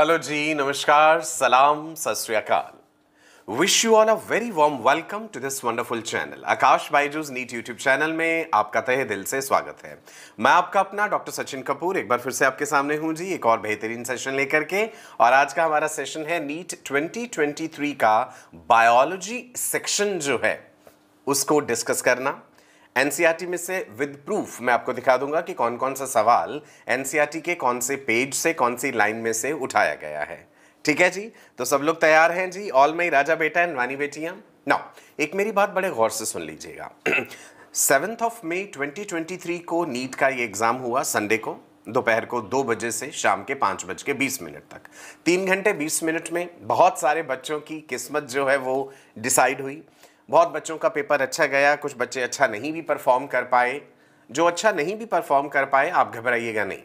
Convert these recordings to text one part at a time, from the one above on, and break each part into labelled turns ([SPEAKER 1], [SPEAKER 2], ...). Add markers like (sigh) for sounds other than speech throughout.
[SPEAKER 1] Hello जी नमस्कार सलाम सत wish you all a very warm welcome to this wonderful channel Aakash Byju's NEET YouTube channel में आपका तहे दिल से स्वागत है मैं आपका अपना डॉक्टर सचिन कपूर एक बार फिर से आपके सामने हूं जी एक और बेहतरीन सेशन लेकर के और आज का हमारा सेशन है नीट 2023 का बायोलॉजी सेक्शन जो है उसको डिस्कस करना एनसीईआरटी में से विद प्रूफ मैं आपको दिखा दूंगा कि कौन कौन सा सवाल एनसीईआरटी के कौन से पेज से कौन सी लाइन में से उठाया गया है ठीक है जी तो सब लोग तैयार हैं जी ऑल मई राजा बेटा एंड रानी बेटियां ना एक मेरी बात बड़े गौर से सुन लीजिएगा सेवेंथ ऑफ मई 2023 को नीट का ये एग्ज़ाम हुआ संडे को दोपहर को दो बजे से शाम के पाँच बज के बीस मिनट तक तीन घंटे बीस मिनट में बहुत सारे बच्चों की किस्मत जो है वो डिसाइड हुई बहुत बच्चों का पेपर अच्छा गया कुछ बच्चे अच्छा नहीं भी परफॉर्म कर पाए जो अच्छा नहीं भी परफॉर्म कर पाए आप घबराइएगा नहीं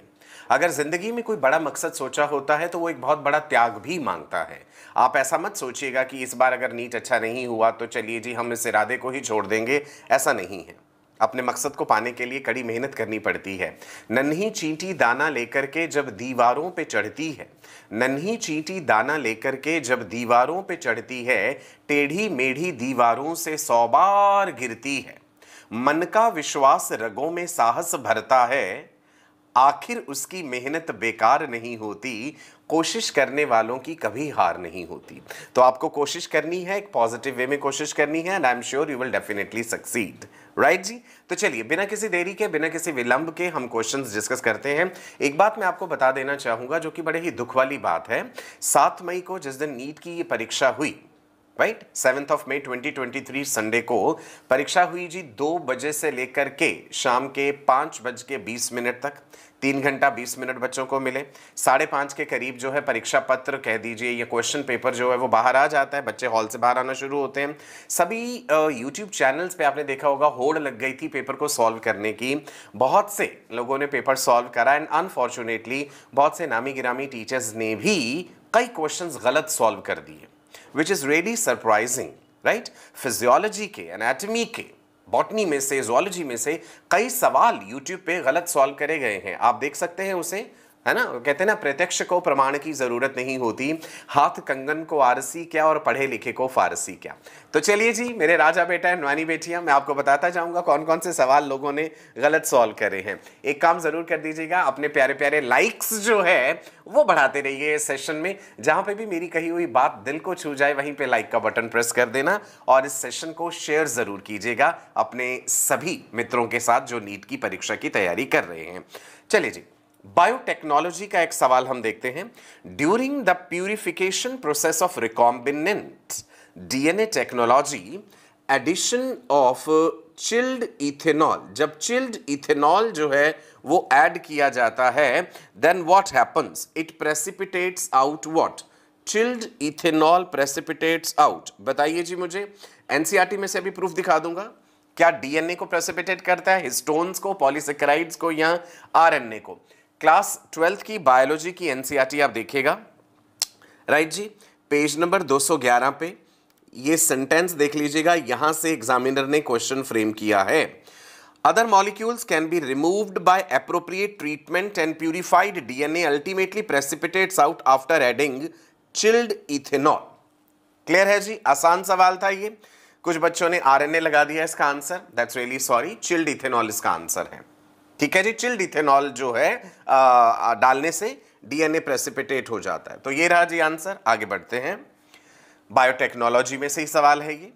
[SPEAKER 1] अगर ज़िंदगी में कोई बड़ा मकसद सोचा होता है तो वो एक बहुत बड़ा त्याग भी मांगता है आप ऐसा मत सोचिएगा कि इस बार अगर नीट अच्छा नहीं हुआ तो चलिए जी हम इस इरादे को ही छोड़ देंगे ऐसा नहीं है अपने मकसद को पाने के लिए कड़ी मेहनत करनी पड़ती है नन्ही चींटी दाना लेकर के जब दीवारों पे चढ़ती है नन्ही चींटी दाना लेकर के जब दीवारों पे चढ़ती है टेढ़ी मेढ़ी दीवारों से सौ बार गिरती है मन का विश्वास रगों में साहस भरता है आखिर उसकी मेहनत बेकार नहीं होती कोशिश करने वालों की कभी हार नहीं होती तो आपको कोशिश करनी है एक पॉजिटिव वे में कोशिश करनी है and I am sure you will definitely succeed right right जी तो चलिए बिना किसी देरी के बिना किसी विलंब के हम क्वेश्चंस डिस्कस करते हैं एक बात मैं आपको बता देना चाहूंगा जो कि बड़े ही दुख वाली बात है सात मई को जिस दिन नीट की ये परीक्षा हुई right seventh of May 2023 Sunday को परीक्षा हुई जी दो बजे से लेकर के शाम के पांच बज के बीस मिनट तक तीन घंटा बीस मिनट बच्चों को मिले साढ़े पाँच के करीब जो है परीक्षा पत्र कह दीजिए या क्वेश्चन पेपर जो है वो बाहर आ जाता है बच्चे हॉल से बाहर आना शुरू होते हैं सभी यूट्यूब चैनल्स पे आपने देखा होगा होड़ लग गई थी पेपर को सॉल्व करने की बहुत से लोगों ने पेपर सॉल्व करा एंड अनफॉर्चुनेटली बहुत से नामी गिरामी टीचर्स ने भी कई क्वेश्चन गलत सॉल्व कर दिए which is really surprising right physiology के एनाटमी के बॉटनी में से जोलॉजी में से कई सवाल यूट्यूब पे गलत सॉल्व करे गए हैं आप देख सकते हैं उसे है ना कहते हैं ना प्रत्यक्ष को प्रमाण की जरूरत नहीं होती हाथ कंगन को आरसी क्या और पढ़े लिखे को फारसी क्या तो चलिए जी मेरे राजा बेटा है नवानी बेटिया मैं आपको बताता जाऊंगा कौन कौन से सवाल लोगों ने गलत सॉल्व करे हैं एक काम जरूर कर दीजिएगा अपने प्यारे प्यारे लाइक्स जो है वो बढ़ाते रहिए इस सेशन में जहां पे भी मेरी कही हुई बात दिल को छू जाए वहीं पे लाइक का बटन प्रेस कर देना और इस सेशन को शेयर जरूर कीजिएगा अपने सभी मित्रों के साथ जो नीट की परीक्षा की तैयारी कर रहे हैं चलिए जी बायोटेक्नोलॉजी का एक सवाल हम देखते हैं during the purification process of recombinant DNA technology addition of chilled ethanol जब चिल्ड इथेनॉल जो है वो ऐड किया जाता है then what happens it precipitates out what chilled ethanol precipitates out बताइए जी मुझे एनसीआरटी e में से अभी प्रूफ दिखा दूंगा क्या डीएनए को प्रेसिपिटेट करता है हिस्टोन्स को पॉलीसेक्राइड्स को या आरएनए को क्लास ट्वेल्थ की बायोलॉजी की एनसीईआरटी e आप देखिएगा राइट जी पेज नंबर 211 पे ये सेंटेंस देख लीजिएगा यहां से एग्जामिनर ने क्वेश्चन फ्रेम किया है other molecules can be removed by appropriate treatment and purified DNA ultimately precipitate out after adding chilled ethanol clear है जी आसान सवाल था ये कुछ बच्चों ने आरएनए लगा दिया इसका answer that's really sorry chilled ethanol इसका आंसर है ठीक है जी चिल्ड इथेनॉल जो है आ, डालने से डीएनए प्रेसिपिटेट हो जाता है तो ये रहा जी आंसर आगे बढ़ते हैं बायोटेक्नोलॉजी में से ही सवाल है ये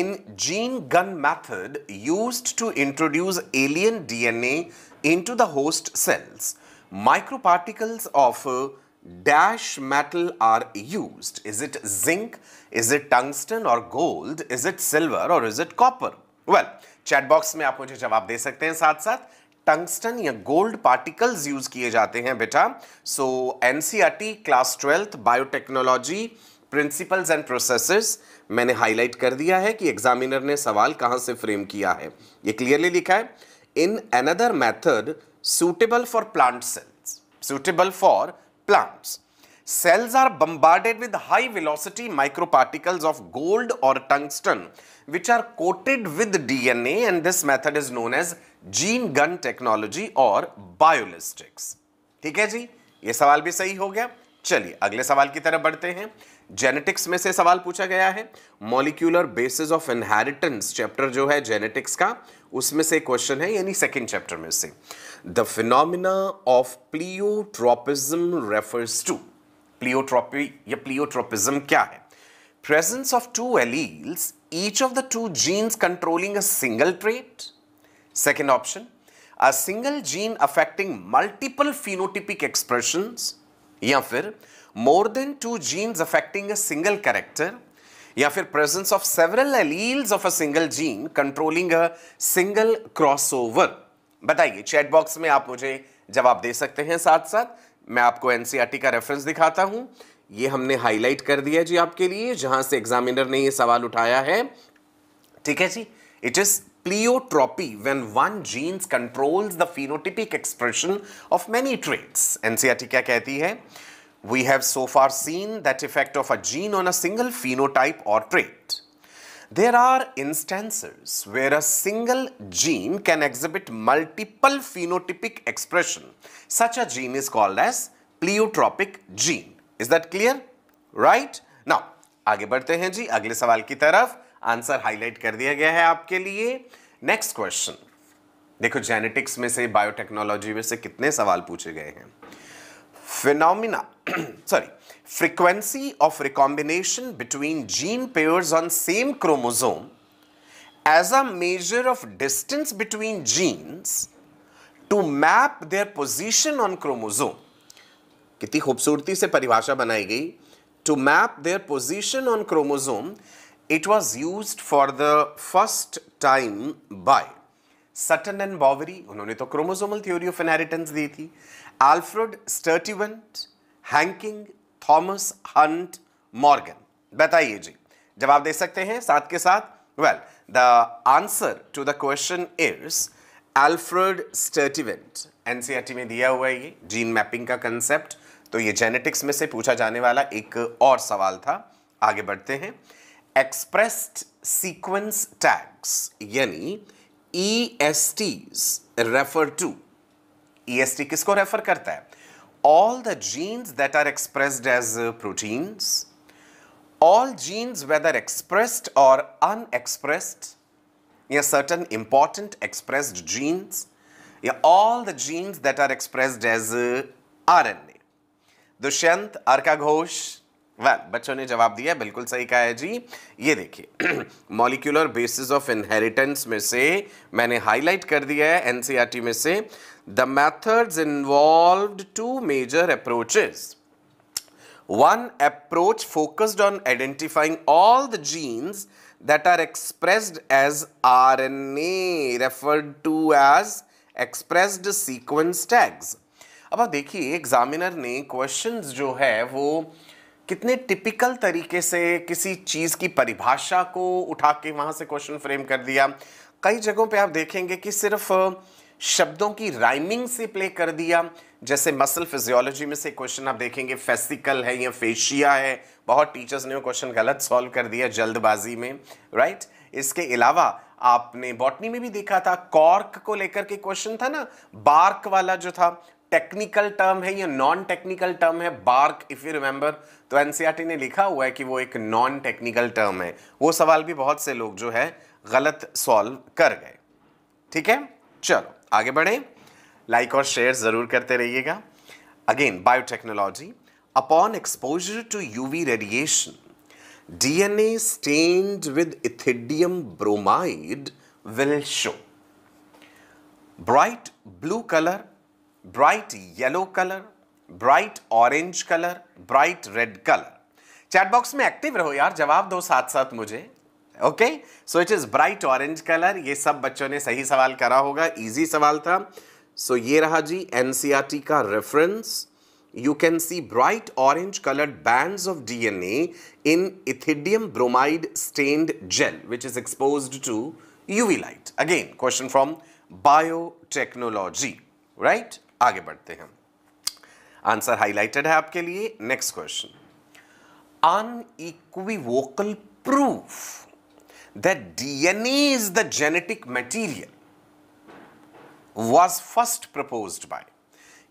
[SPEAKER 1] in gene gun method used to introduce alien DNA into the host cells particles of dash metal are used is it zinc is it tungsten और गोल्ड इज इट सिल्वर और is it copper well chat box में आप मुझे जवाब दे सकते हैं साथ साथ टंगस्टन या गोल्ड पार्टिकल्स यूज किए जाते हैं बेटा so NCERT class twelfth biotechnology principles and processes मैंने हाईलाइट कर दिया है कि एग्जामिनर ने सवाल कहाँ से फ्रेम किया है ये क्लियरली लिखा है in another method for plant cells cells for plants cells are bombarded with high high micro particles of gold और tungsten which are coated with DNA and this method is known as gene gun technology or biolistics. ठीक है जी ये सवाल भी सही हो गया चलिए अगले सवाल की तरफ बढ़ते हैं जेनेटिक्स में से सवाल पूछा गया है molecular basis of inheritance chapter जो है जेनेटिक्स का उसमें से क्वेश्चन है यानी सेकंड चैप्टर में से the phenomena of pleiotropism refers to pleiotropy या प्लियोट्रोपिज्म क्या है presence of two alleles, each of the two genes controlling a single trait. Second option, a single gene affecting multiple phenotypic expressions या फिर more than two genes affecting a single character या फिर presence of several alleles of a single gene controlling a single crossover. बताइए chat box में आप मुझे जवाब दे सकते हैं साथ साथ मैं आपको एनसीईआरटी का रेफरेंस दिखाता हूं ये हमने हाईलाइट कर दिया जी आपके लिए जहाँ से एग्जामिनर ने ये सवाल उठाया है ठीक है जी it is pleiotropy when one genes controls the phenotypic expression of many traits ncrt kya kehti hai we have so far seen that effect of a gene on a single phenotype or trait there are instances where a single gene can exhibit multiple phenotypic expression such a gene is called as pleiotrophic gene is that clear right now आगे बढ़ते हैं जी अगले सवाल की तरफ answer highlight कर दिया गया है आपके लिए नेक्स्ट क्वेश्चन देखो जेनेटिक्स में से बायोटेक्नोलॉजी में से कितने सवाल पूछे गए हैं phenomena sorry frequency of recombination between gene pair on same chromosome as a measure of distance between genes to map their position on chromosome कितनी खूबसूरती से परिभाषा बनाई गई to map their position on chromosome it was used for the first time by Sutton and Boveri उन्होंने तो chromosomal theory of inheritance दी थी Alfred Sturtevant Henking Thomas Hunt Morgan बताइए जी जवाब दे सकते हैं साथ के साथ well the answer to the question is Alfred Sturtevant NCERT में दिया हुआ है ये जीन मैपिंग का कंसेप्ट तो ये जेनेटिक्स में से पूछा जाने वाला एक और सवाल था आगे बढ़ते हैं एक्सप्रेस्ड सीक्वेंस टैग्स यानी E S T refer to E S T किसको रेफर करता है all the genes that are expressed as proteins all genes whether expressed और अनएक्सप्रेस्ड या सर्टन इंपॉर्टेंट एक्सप्रेस्ड जीन्स या all the genes that are expressed as R N Dushyant Arka Ghosh well बच्चों ने जवाब दिया बिल्कुल सही कहा है जी ये देखिए मॉलिक्यूलर बेसिस ऑफ इनहेरिटेंस में से मैंने हाईलाइट कर दिया है एनसीईआरटी e में से the methods involved two major approaches one approach focused on identifying all the genes that are expressed as R N A referred to as expressed sequence tags अब आप देखिए एग्जामिनर ने questions जो है वो कितने टिपिकल तरीके से किसी चीज़ की परिभाषा को उठा के वहाँ से क्वेश्चन फ्रेम कर दिया कई जगहों पे आप देखेंगे कि सिर्फ शब्दों की राइमिंग से प्ले कर दिया जैसे मसल फिजियोलॉजी में से क्वेश्चन आप देखेंगे फेसिकल है या फेशिया है बहुत टीचर्स ने वो क्वेश्चन गलत सॉल्व कर दिया जल्दबाजी में राइट इसके अलावा आपने बॉटनी में भी देखा था कॉर्क को लेकर के क्वेश्चन था ना बार्क वाला जो था टेक्निकल टर्म है या नॉन टेक्निकल टर्म है बार्क इफ़ यू रिमेंबर तो एनसीआरटी e ने लिखा हुआ है कि वो एक नॉन टेक्निकल टर्म है वो सवाल भी बहुत से लोग जो है गलत सॉल्व कर गए ठीक है चलो आगे बढ़े लाइक और शेयर ज़रूर करते रहिएगा again biotechnology upon exposure to UV radiation DNA stained with ethidium bromide will show bright blue colour bright yellow colour bright orange colour bright red colour chat box में एक्टिव रहो यार जवाब दो साथ साथ मुझे okay so it is bright orange colour ये सब बच्चों ने सही सवाल करा होगा इजी सवाल था सो so, ये रहा जी एनसीआरटी e का reference you can see bright orange coloured bands of DNA in ethidium bromide stained gel which is expose to UV light again question from biotechnology right आगे बढ़ते हैं आंसर हाईलाइटेड है आपके लिए नेक्स्ट क्वेश्चन अन unequivocal proof that DNA is the genetic material was first propose by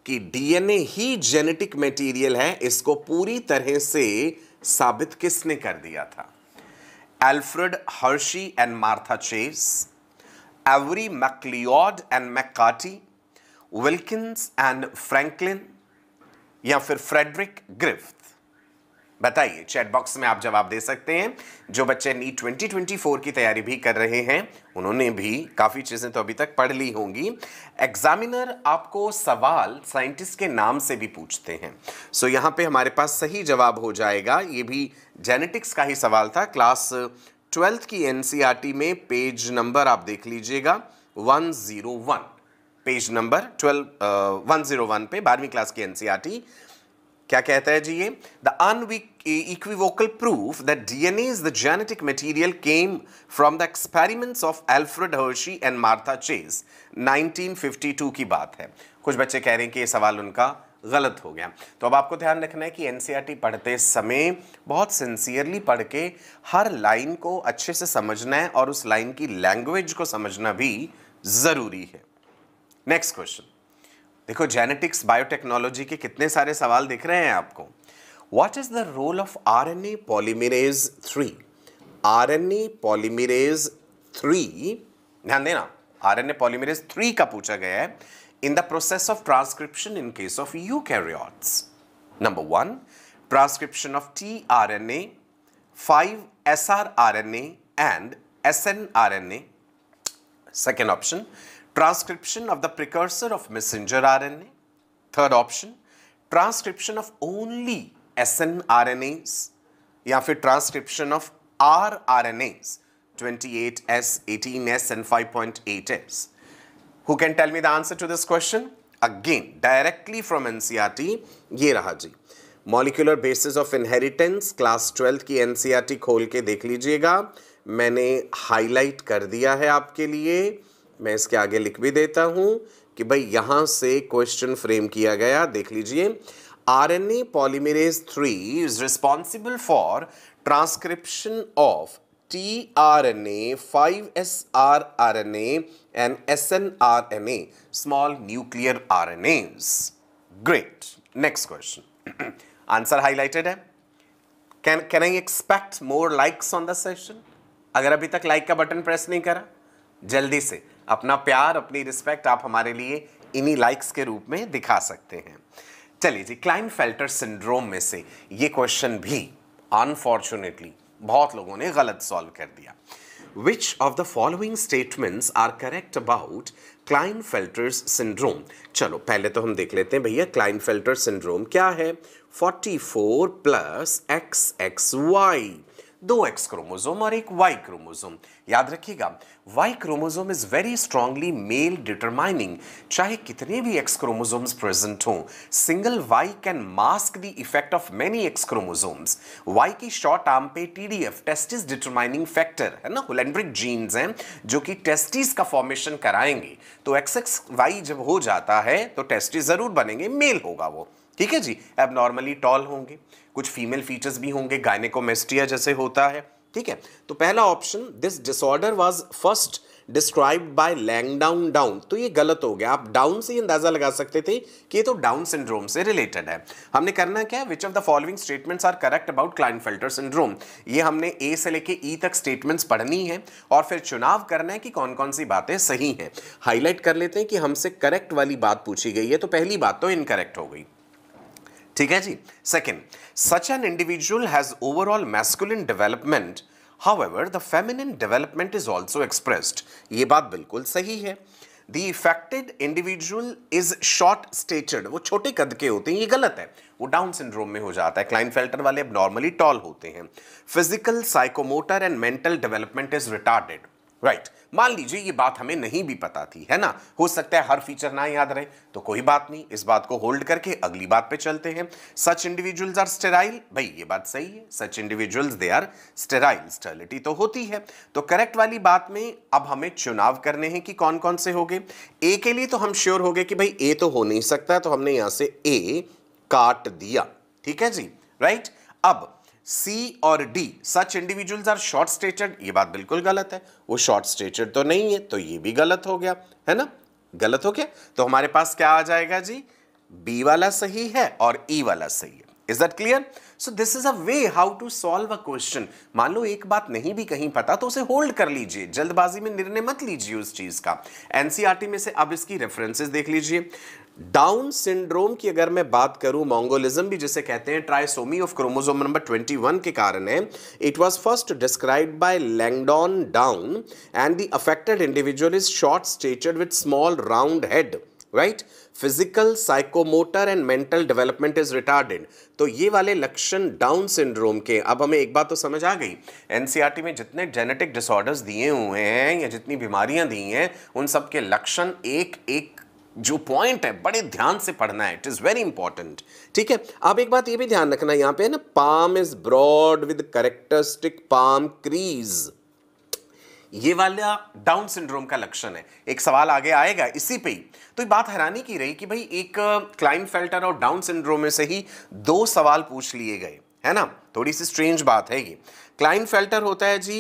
[SPEAKER 1] कि DNA ही genetic material है इसको पूरी तरह से साबित किसने कर दिया था Alfred Hershey and Martha Chase Avery MacLeod and McCarty Wilkins and Franklin या फिर फ्रेडरिक ग्रिफ्थ बताइए चैट बॉक्स में आप जवाब दे सकते हैं जो बच्चे नीट 2024 की तैयारी भी कर रहे हैं उन्होंने भी काफ़ी चीज़ें तो अभी तक पढ़ ली होंगी एग्जामिनर आपको सवाल साइंटिस्ट के नाम से भी पूछते हैं सो so, यहाँ पे हमारे पास सही जवाब हो जाएगा ये भी जेनेटिक्स का ही सवाल था क्लास ट्वेल्थ की एनसीआरटी e में पेज नंबर आप देख लीजिएगा one page number twelve one zero one पे बारहवीं क्लास की एनसीईआरटी e क्या कहता है जी ये the unequivocal proof that DNA is the genetic material came from the experiments of Alfred Hershey and Martha Chase 1952 की बात है कुछ बच्चे कह रहे हैं कि ये सवाल उनका गलत हो गया तो अब आपको ध्यान रखना है कि एनसीईआरटी e पढ़ते समय बहुत सिंसियरली पढ़ के हर लाइन को अच्छे से समझना है और उस लाइन की लैंग्वेज को समझना भी ज़रूरी है नेक्स्ट क्वेश्चन देखो जेनेटिक्स बायोटेक्नोलॉजी के कितने सारे सवाल दिख रहे हैं आपको what is the role of R N A polymerase three R N A polymerase three ध्यान देना R N A polymerase three का पूछा गया है in the process of transcription in case of eukaryotes number one transcription of T R N A five S R R N A and S N R N A second option transcription of the precursor of messenger RNA. Third option, transcription of only snRNAs या फिर transcription of rRNAs 28S, 18S and 5.8S. Who can tell me the answer to this question? Again, directly from NCRT, ये रहा जी. Molecular basis of inheritance class twelfth की NCERT खोल के देख लीजिएगा मैंने highlight कर दिया है आपके लिए मैं इसके आगे लिख भी देता हूं कि भाई यहां से क्वेश्चन फ्रेम किया गया देख लीजिए R N A polymerase three is responsible for transcription of T R N A five S R R N A and S N R N A small nuclear R N As great next question answer highlighted है can can I expect more likes on the session अगर अभी तक like का button press नहीं करा जल्दी से अपना प्यार अपनी रिस्पेक्ट आप हमारे लिए इन्हीं लाइक्स के रूप में दिखा सकते हैं चलिए जी क्लाइन फेल्टर सिंड्रोम में से ये क्वेश्चन भी अनफॉर्चुनेटली बहुत लोगों ने गलत सॉल्व कर दिया which of the following statements are correct about Klinefelter syndrome चलो पहले तो हम देख लेते हैं भैया क्लाइन फेल्टर सिंड्रोम क्या है 44 प्लस एक्स एक्स वाई दो एक्स क्रोमोजोम और एक वाई क्रोमोजोम याद रखिएगा Y chromosome is very strongly male determining चाहे कितने भी एक्स क्रोमोजोम्स प्रेजेंट हों single Y can mask the effect of many X chromosomes Y की शॉर्ट आर्म पे टीडीएफ टेस्टिस डिटरमाइनिंग फैक्टर है ना होलेंड्रिक जीन्स हैं जो कि टेस्टिस का फॉर्मेशन कराएंगे तो एक्स एक्स वाई जब हो जाता है तो टेस्टिस जरूर बनेंगे मेल होगा वो ठीक है जी एबनॉर्मली टॉल होंगे कुछ फीमेल फीचर्स भी होंगे गायनेकोमेस्ट्रिया जैसे होता है ठीक है तो पहला option this disorder was first describe by Langdon Down तो ये गलत हो गया आप डाउन से ही अंदाजा लगा सकते थे कि ये तो डाउन सिंड्रोम से रिलेटेड है हमने करना क्या है which of the following statements are correct about Klinefelter syndrome ये हमने ए से लेके ई e तक स्टेटमेंट्स पढ़नी है और फिर चुनाव करना है कि कौन कौन सी बातें सही हैं हाईलाइट कर लेते हैं कि हमसे करेक्ट वाली बात पूछी गई है तो पहली बात तो इनकरेक्ट हो गई ठीक है जी second such an individual has overall masculine development ever the feminine development is also expressed ये बात बिल्कुल सही है the affected individual is short statured वो छोटे कद के होते हैं ये गलत है वो डाउन सिंड्रोम में हो जाता है क्लाइन फेल्टर वाले अब नॉर्मली टॉल होते हैं physical psychomotor and mental development is retarded right right. मान लीजिए ये बात हमें नहीं भी पता थी है ना हो सकता है हर फीचर ना याद रहे तो कोई बात नहीं इस बात को होल्ड करके अगली बात पे चलते हैं सच इंडिविजुअल्स आर स्टेराइल भाई ये बात सही है such individuals they are sterile sterility तो होती है तो करेक्ट वाली बात में अब हमें चुनाव करने हैं कि कौन कौन से हो गए ए के लिए तो हम श्योर हो गए कि भाई ए तो हो नहीं सकता तो हमने यहां से ए काट दिया ठीक है जी राइट right? अब सी और D such individuals are short stated ये बात बिल्कुल गलत है वो शॉर्ट स्टेटेड तो नहीं है तो ये भी गलत हो गया है ना गलत हो गया तो हमारे पास क्या आ जाएगा जी बी वाला सही है और ई e वाला सही है is that clear so this is a way how to solve a question मान लो एक बात नहीं भी कहीं पता तो उसे होल्ड कर लीजिए जल्दबाजी में निर्णय मत लीजिए उस चीज का एनसीआरटी e में से अब इसकी रेफरेंसेस देख लीजिए डाउन सिंड्रोम की अगर मैं बात करूं मोंगोलिज्म भी जिसे कहते हैं ट्राइसोमी ऑफ क्रोमोजोम नंबर 21 के कारण है it was first described by Langdon Down and the affected individual is short statured with small round head right physical psychomotor and mental development is retarded तो ये वाले लक्षण डाउन सिंड्रोम के अब हमें एक बात तो समझ आ गई एनसीआरटी e में जितने जेनेटिक डिसऑर्डर्स दिए हुए हैं या जितनी बीमारियां दी हैं उन सब के लक्षण एक एक जो पॉइंट है बड़े ध्यान से पढ़ना है इट इज़ वेरी इंपॉर्टेंट ठीक है अब एक बात ये भी ध्यान रखना यहां पे है ना palm is broad with characteristic palm crease ये वाला डाउन सिंड्रोम का लक्षण है एक सवाल आगे आएगा इसी पे ही तो ये बात हैरानी की रही कि भाई एक क्लाइम uh, फेल्टर और डाउन सिंड्रोम में से ही दो सवाल पूछ लिए गए है ना थोड़ी सी स्ट्रेंज बात है ये क्लाइन फेल्टर होता है जी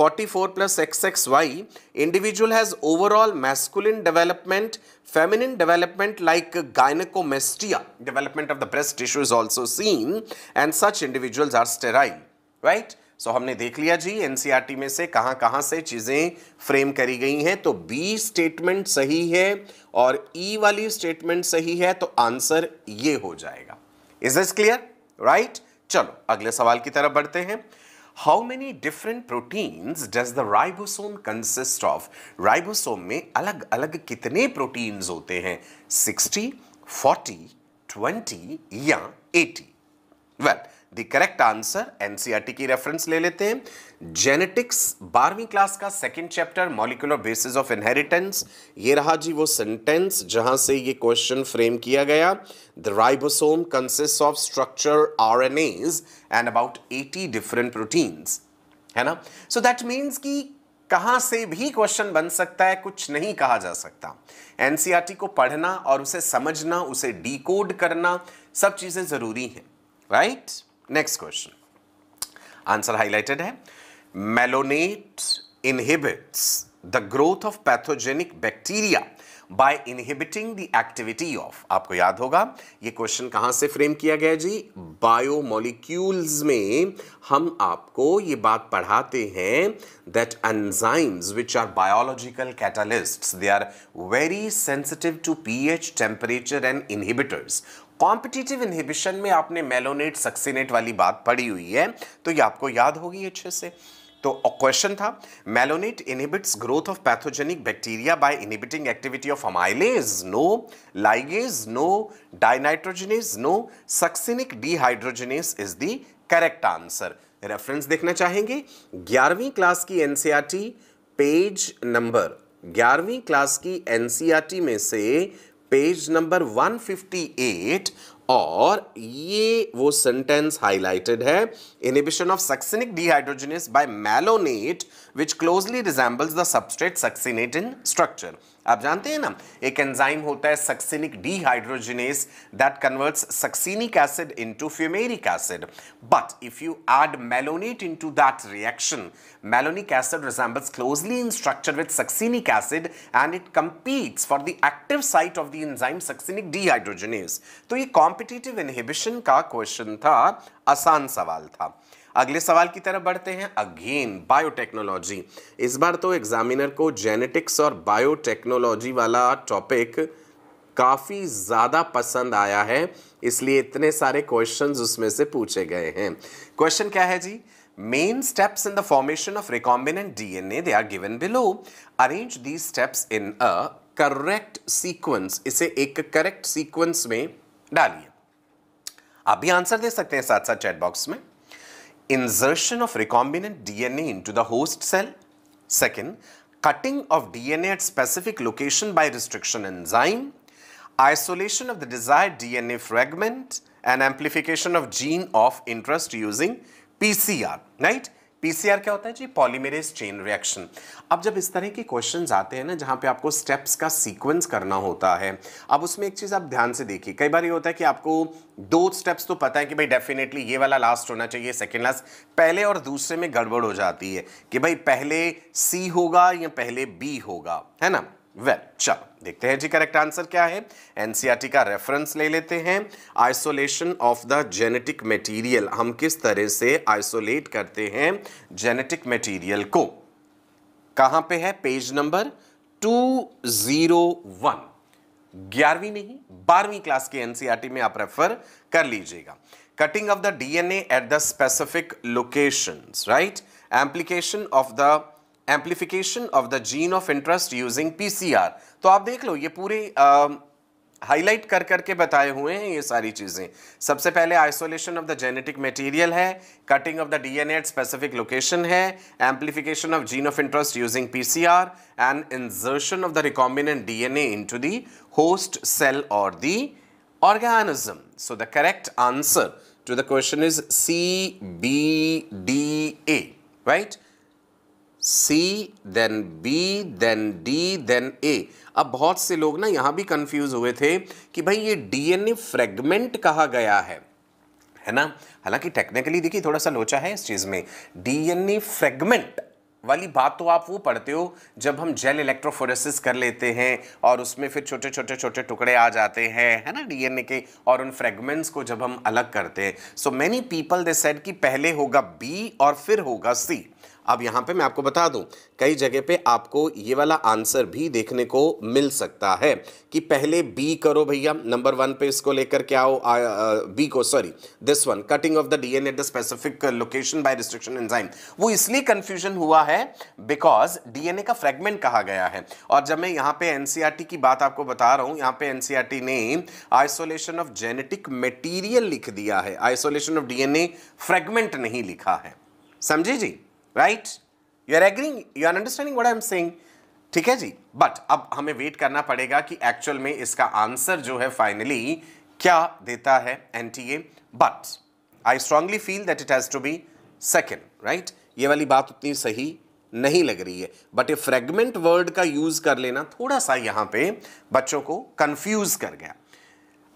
[SPEAKER 1] 44 four plus X X Y individual has overall masculine development feminine development like gynaecomastia development of the breast tissue is also seen and such individuals are sterile right so so, हमने देख लिया जी NCERT e में से कहां कहां से चीज़ें frame करी गई हैं तो बी स्टेटमेंट सही है और ई e वाली स्टेटमेंट सही है तो आंसर ये हो जाएगा इज दिस क्लियर राइट चलो अगले सवाल की तरफ बढ़ते हैं how many different proteins does the ribosome consist of ribosome में अलग अलग कितने प्रोटीन्स होते हैं 60, 40, 20 या 80? Well well, the correct answer NCERT की रेफरेंस ले लेते हैं जेनेटिक्स बारहवीं क्लास का second chapter molecular basis of inheritance ये रहा जी वो सेंटेंस जहां से ये क्वेश्चन फ्रेम किया गया the ribosome consist of structure R N As and about eighty different proteins है ना सो दैट मीन्स कि कहां से भी क्वेश्चन बन सकता है कुछ नहीं कहा जा सकता एनसीईआरटी e को पढ़ना और उसे समझना उसे डीकोड करना सब चीज़ें ज़रूरी हैं right right? Next question answer highlighted है malonate inhibits the growth of pathogenic bacteria by inhibiting the activity of आपको याद होगा ये क्वेश्चन कहां से फ्रेम किया गया जी बायोमोलिक्यूल्स में हम आपको ये बात पढ़ाते हैं that enzymes which are biological catalyst they are very sensitive to pH temperature and inhibitors competitive inhibition में आपने मेलोनेट सक्सिनेट वाली बात पढ़ी हुई है तो ये आपको याद होगी अच्छे से तो क्वेश्चन था malonate inhibits growth of pathogenic bacteria by inhibiting activity of amylase no ligase no dinitrogenase no succinic dehydrogenase is the correct answer reference देखना चाहेंगे ग्यारहवीं क्लास की एनसीआरटी पेज नंबर ग्यारहवीं क्लास की एनसीआरटी e में से page number 158 और ये वो सेंटेंस हाईलाइटेड है inhibition of succinic dehydrogenase by malonate which closely resembles the substrate succinate in structure आप जानते हैं ना एक एंजाइम होता है succinic dehydrogenase that converts succinic acid into fumaric acid but if you add malonate into that reaction malonic acid resembles closely in structure with succinic acid and it competes for the active site of the enzyme succinic dehydrogenase तो ये competitive inhibition का question था आसान सवाल था अगले सवाल की तरफ बढ़ते हैं अगेन बायोटेक्नोलॉजी इस बार तो एग्जामिनर को जेनेटिक्स और बायोटेक्नोलॉजी वाला टॉपिक काफ़ी ज़्यादा पसंद आया है इसलिए इतने सारे क्वेश्चंस उसमें से पूछे गए हैं क्वेश्चन क्या है जी main steps in the formation of recombinant DNA they are given below arrange the steps in a correct sequence इसे एक करेक्ट सीक्वेंस में डालिए आप भी आंसर दे सकते हैं साथ साथ चैट बॉक्स में insertion of recombinant DNA into the host cell. Second, cutting of DNA at specific location by restriction enzyme. Isolation of the desired DNA fragment and amplification of gene of interest using PCR, right? PCR क्या होता है जी polymerase chain reaction अब जब इस तरह के question आते हैं ना जहाँ पे आपको स्टेप्स का सीक्वेंस करना होता है अब उसमें एक चीज़ आप ध्यान से देखिए कई बार ये होता है कि आपको दो स्टेप्स तो पता है कि भाई डेफिनेटली ये वाला लास्ट होना चाहिए सेकेंड लास्ट पहले और दूसरे में गड़बड़ हो जाती है कि भाई पहले सी होगा या पहले बी होगा है ना वेल well, चलो देखते हैं जी करेक्ट आंसर क्या है एनसीईआरटी e का रेफरेंस ले लेते हैं isolation of the genetic material हम किस तरह से आइसोलेट करते हैं जेनेटिक मटेरियल को कहां पे है पेज नंबर 201 ग्यारहवीं नहीं बारहवीं क्लास के एनसीईआरटी e में आप रेफर कर लीजिएगा cutting of the DNA at the specific location right amplification of the amplification of the gene of interest using PCR तो आप देख लो ये पूरे हाईलाइट कर करके बताए हुए हैं ये सारी चीज़ें सबसे पहले isolation of the genetic material है cutting of the DNA specific location है amplification of gene of interest using PCR and insertion of the recombinant DNA into the host cell और the organism so the correct answer to the question is C B D A right C then B then D then A अब बहुत से लोग ना यहां भी confuse हुए थे कि भाई ये डीएनए फ्रेगमेंट कहा गया है है ना हालांकि टेक्निकली देखिए थोड़ा सा लोचा है इस चीज़ में डीएनए फ्रेगमेंट वाली बात तो आप वो पढ़ते हो जब हम जेल इलेक्ट्रोफोरेसिस कर लेते हैं और उसमें फिर छोटे छोटे छोटे टुकड़े आ जाते हैं है ना डीएनए के और उन फ्रेगमेंट्स को जब हम अलग करते हैं so many people they said कि पहले होगा बी और फिर होगा सी अब यहाँ पे मैं आपको बता दूँ कई जगह पे आपको ये वाला आंसर भी देखने को मिल सकता है कि पहले बी करो भैया नंबर वन पे इसको लेकर क्या हो आ, आ, बी को sorry this one cutting of the DNA at the specific location by restriction enzyme वो इसलिए कन्फ्यूजन हुआ है बिकॉज डीएनए का फ्रेगमेंट कहा गया है और जब मैं यहाँ पे एनसीईआरटी e की बात आपको बता रहा हूँ यहाँ पे एनसीईआरटी e ने आइसोलेशन ऑफ जेनेटिक मेटीरियल लिख दिया है आइसोलेशन ऑफ डीएनए फ्रेगमेंट नहीं लिखा है समझे जी right you are agreeing you are understanding what I am saying ठीक है जी बट अब हमें वेट करना पड़ेगा कि एक्चुअल में इसका आंसर जो है फाइनली क्या देता है N T A but I strongly feel that it has to be second right ये वाली बात उतनी सही नहीं लग रही है बट ए फ्रेगमेंट वर्ड का यूज़ कर लेना थोड़ा सा यहाँ पे बच्चों को कंफ्यूज कर गया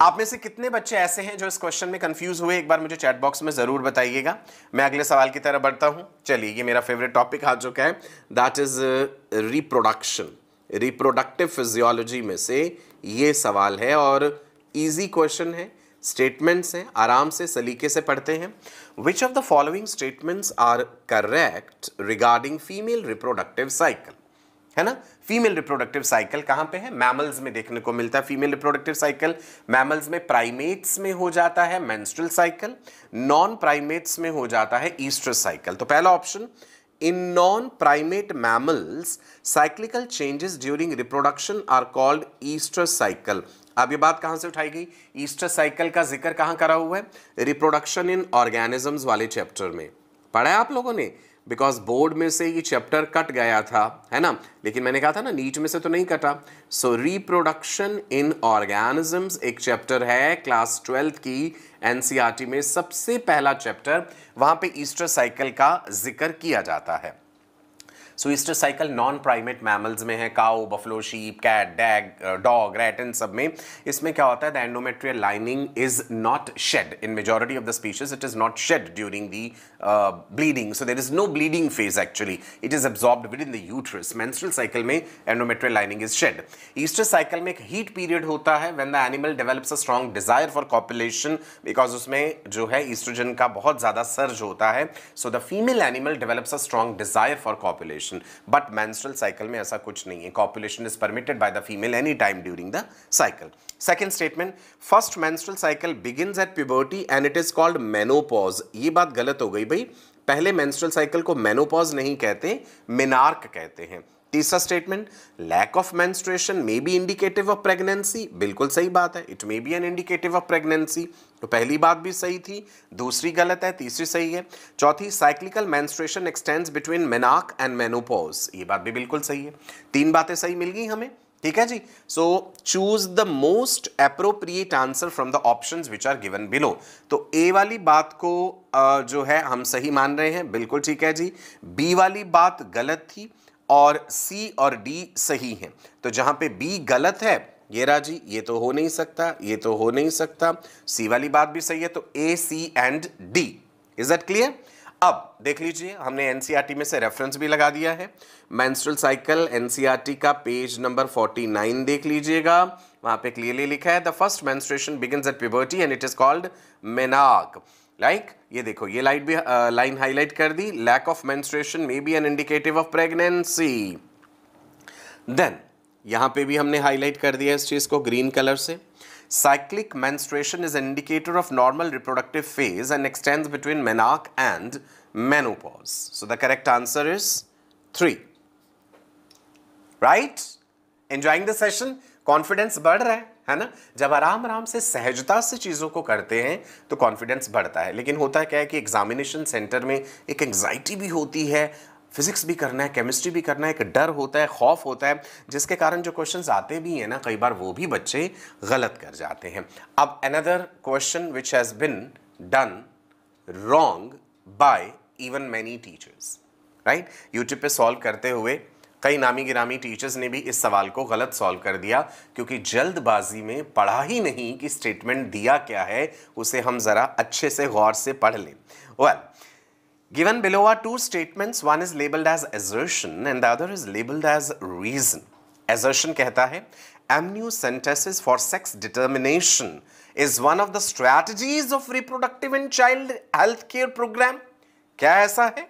[SPEAKER 1] आप में से कितने बच्चे ऐसे हैं जो इस क्वेश्चन में कंफ्यूज हुए एक बार मुझे चैट बॉक्स में ज़रूर बताइएगा मैं अगले सवाल की तरफ बढ़ता हूँ चलिए ये मेरा फेवरेट टॉपिक आ चुका है that is reproduction reproductive physiology में से ये सवाल है और इजी क्वेश्चन है स्टेटमेंट्स हैं आराम से सलीके से पढ़ते हैं which of the following statements are correct regarding female reproductive cycle है ना फीमेल रिप्रोडक्टिव साइकिल कहाँ पे है मैमल्स में देखने को मिलता है फीमेल रिप्रोडक्टिव साइकिल मैमल्स में प्राइमेट्स में हो जाता है मेंस्ट्रुअल साइकिल नॉन प्राइमेट्स में हो जाता है ईस्ट्रस साइकिल तो पहला option in non primate mammals cyclical changes during reproduction are called estrus cycle अब ये बात कहां से उठाई गई ईस्टर साइकिल का जिक्र कहां करा हुआ है रिप्रोडक्शन इन ऑर्गेनिजम्स वाले चैप्टर में पढ़ा है आप लोगों ने बिकॉज बोर्ड में से ये चैप्टर कट गया था है ना लेकिन मैंने कहा था ना नीट में से तो नहीं कटा सो रिप्रोडक्शन इन ऑर्गेनिजम्स एक चैप्टर है क्लास ट्वेल्थ की एनसीआरटी e में सबसे पहला चैप्टर वहां पे ईस्टर साइकिल का जिक्र किया जाता है oestrus cycle non primate mammals में है cow buffalo sheep cat dog dog rat इन सब में इसमें क्या होता है the endometrial lining is not shed in majority of the species it is not shed during the bleeding so there is no bleeding phase actually it is absorb with in the uterus menstrual cycle में endometrial lining is shed oestrus cycle में एक heat period होता है when the animal develops a strong desire for copulation because उसमें जो है oestrogen का बहुत ज्यादा सर्ज होता है so the female animal develops a strong desire for copulation ovulation but menstrual cycle में ऐसा कुछ नहीं है copulation is permitted by the female any time during the cycle second statement first menstrual cycle begins at puberty and it is called menopause ये बात गलत हो गई भाई पहले मेंस्ट्रुअल साइकिल को मेनोपॉज नहीं कहते मिनार्क कहते हैं तीसरा statement lack of menstruation may be indicative of pregnancy बिल्कुल सही बात है it may be an indicative of pregnancy तो पहली बात भी सही थी दूसरी गलत है तीसरी सही है चौथी साइक्लिकल मैंस्ट्रेशन एक्सटेंड्स बिटवीन मेनाक एंड मेनोपोज ये बात भी बिल्कुल सही है तीन बातें सही मिल गई हमें ठीक है जी so choose the most appropriate answer from the option which are given below तो ए वाली बात को जो है हम सही मान रहे हैं बिल्कुल ठीक है जी बी वाली बात गलत थी और सी और डी सही हैं तो जहां पे बी गलत है ये राजी ये तो हो नहीं सकता ये तो हो नहीं सकता सी वाली बात भी सही है तो A C and D is that clear अब देख लीजिए हमने एनसीईआरटी e में से रेफरेंस भी लगा दिया है मैंस्ट्रल साइकिल एनसीईआरटी का पेज नंबर 49 देख लीजिएगा वहां पे क्लियरली लिखा है the first menstruation begins at puberty and it is called मेनाक लाइक like, ये देखो ये लाइट भी लाइन हाईलाइट कर दी lack of menstruation may be an indicative of pregnancy then यहां पे भी हमने हाईलाइट कर दिया इस चीज को ग्रीन कलर से cyclic menstruation is indicator of normal reproductive phase and extends between मेनाक and menopause so the correct answer is three right enjoying the session confidence बढ़ रहा है है ना जब आराम आराम से सहजता से चीज़ों को करते हैं तो कॉन्फिडेंस बढ़ता है लेकिन होता है क्या है कि एग्जामिनेशन सेंटर में एक एंग्जाइटी भी होती है फिजिक्स भी करना है केमिस्ट्री भी करना है एक डर होता है खौफ होता है जिसके कारण जो क्वेश्चन आते भी हैं ना कई बार वो भी बच्चे गलत कर जाते हैं अब another question which has been done wrong by even many teachers right YouTube पे सॉल्व करते हुए कई नामी गिरामी टीचर्स ने भी इस सवाल को गलत सॉल्व कर दिया क्योंकि जल्दबाजी में पढ़ा ही नहीं कि स्टेटमेंट दिया क्या है उसे हम जरा अच्छे से गौर से पढ़ लें well given below are two statements one is labelled as assertion and the other is labelled as reason assertion कहता है amniocentesis for sex determination is one of the strategies of reproductive and child health care programme क्या ऐसा है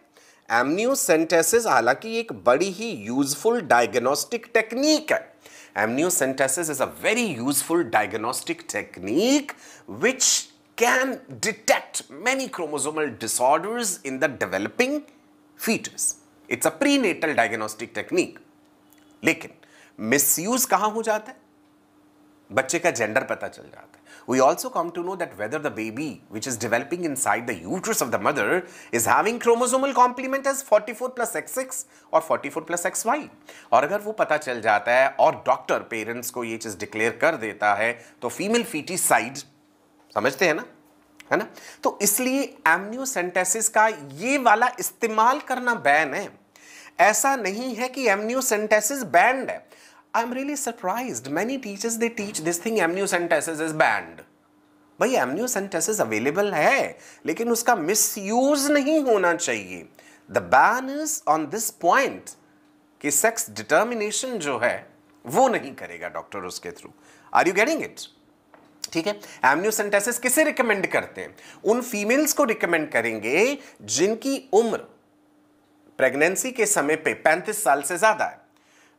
[SPEAKER 1] amniocentesis हालांकि एक बड़ी ही useful diagnostic technique है amniocentesis is a very useful diagnostic technique which can detect many chromosomal disorders in the developing features it's a prenatal diagnostic technique लेकिन misuse कहां हो जाता है बच्चे का जेंडर पता चल जाता है we also come to know that whether the baby, which is developing inside the uterus of the mother, is having chromosomal complement as 44 plus xx or 44 plus XY. और अगर वो पता चल जाता है और डॉक्टर पेरेंट्स को ये चीज़ डिक्लेयर कर देता है तो फीमेल फीटी साइड समझते हैं ना है ना तो इसलिए एमनियोसेंटेसिस का ये वाला इस्तेमाल करना बैन है ऐसा नहीं है कि एमनियोसेंटेसिस बैंड है am really surprised. Many teachers they teach this thing amniocentesis is banned भाई एमनियोसेंटेसिस अवेलेबल है लेकिन उसका मिस यूज नहीं होना चाहिए the ban is on this point कि सेक्स डिटर्मिनेशन जो है वो नहीं करेगा डॉक्टर उसके through are you getting it ठीक है एमनियोसेंटेसिस किसे रिकमेंड करते हैं उन फीमेल्स को रिकमेंड करेंगे जिनकी उम्र प्रेगनेंसी के समय पे पैंतीस साल से ज्यादा है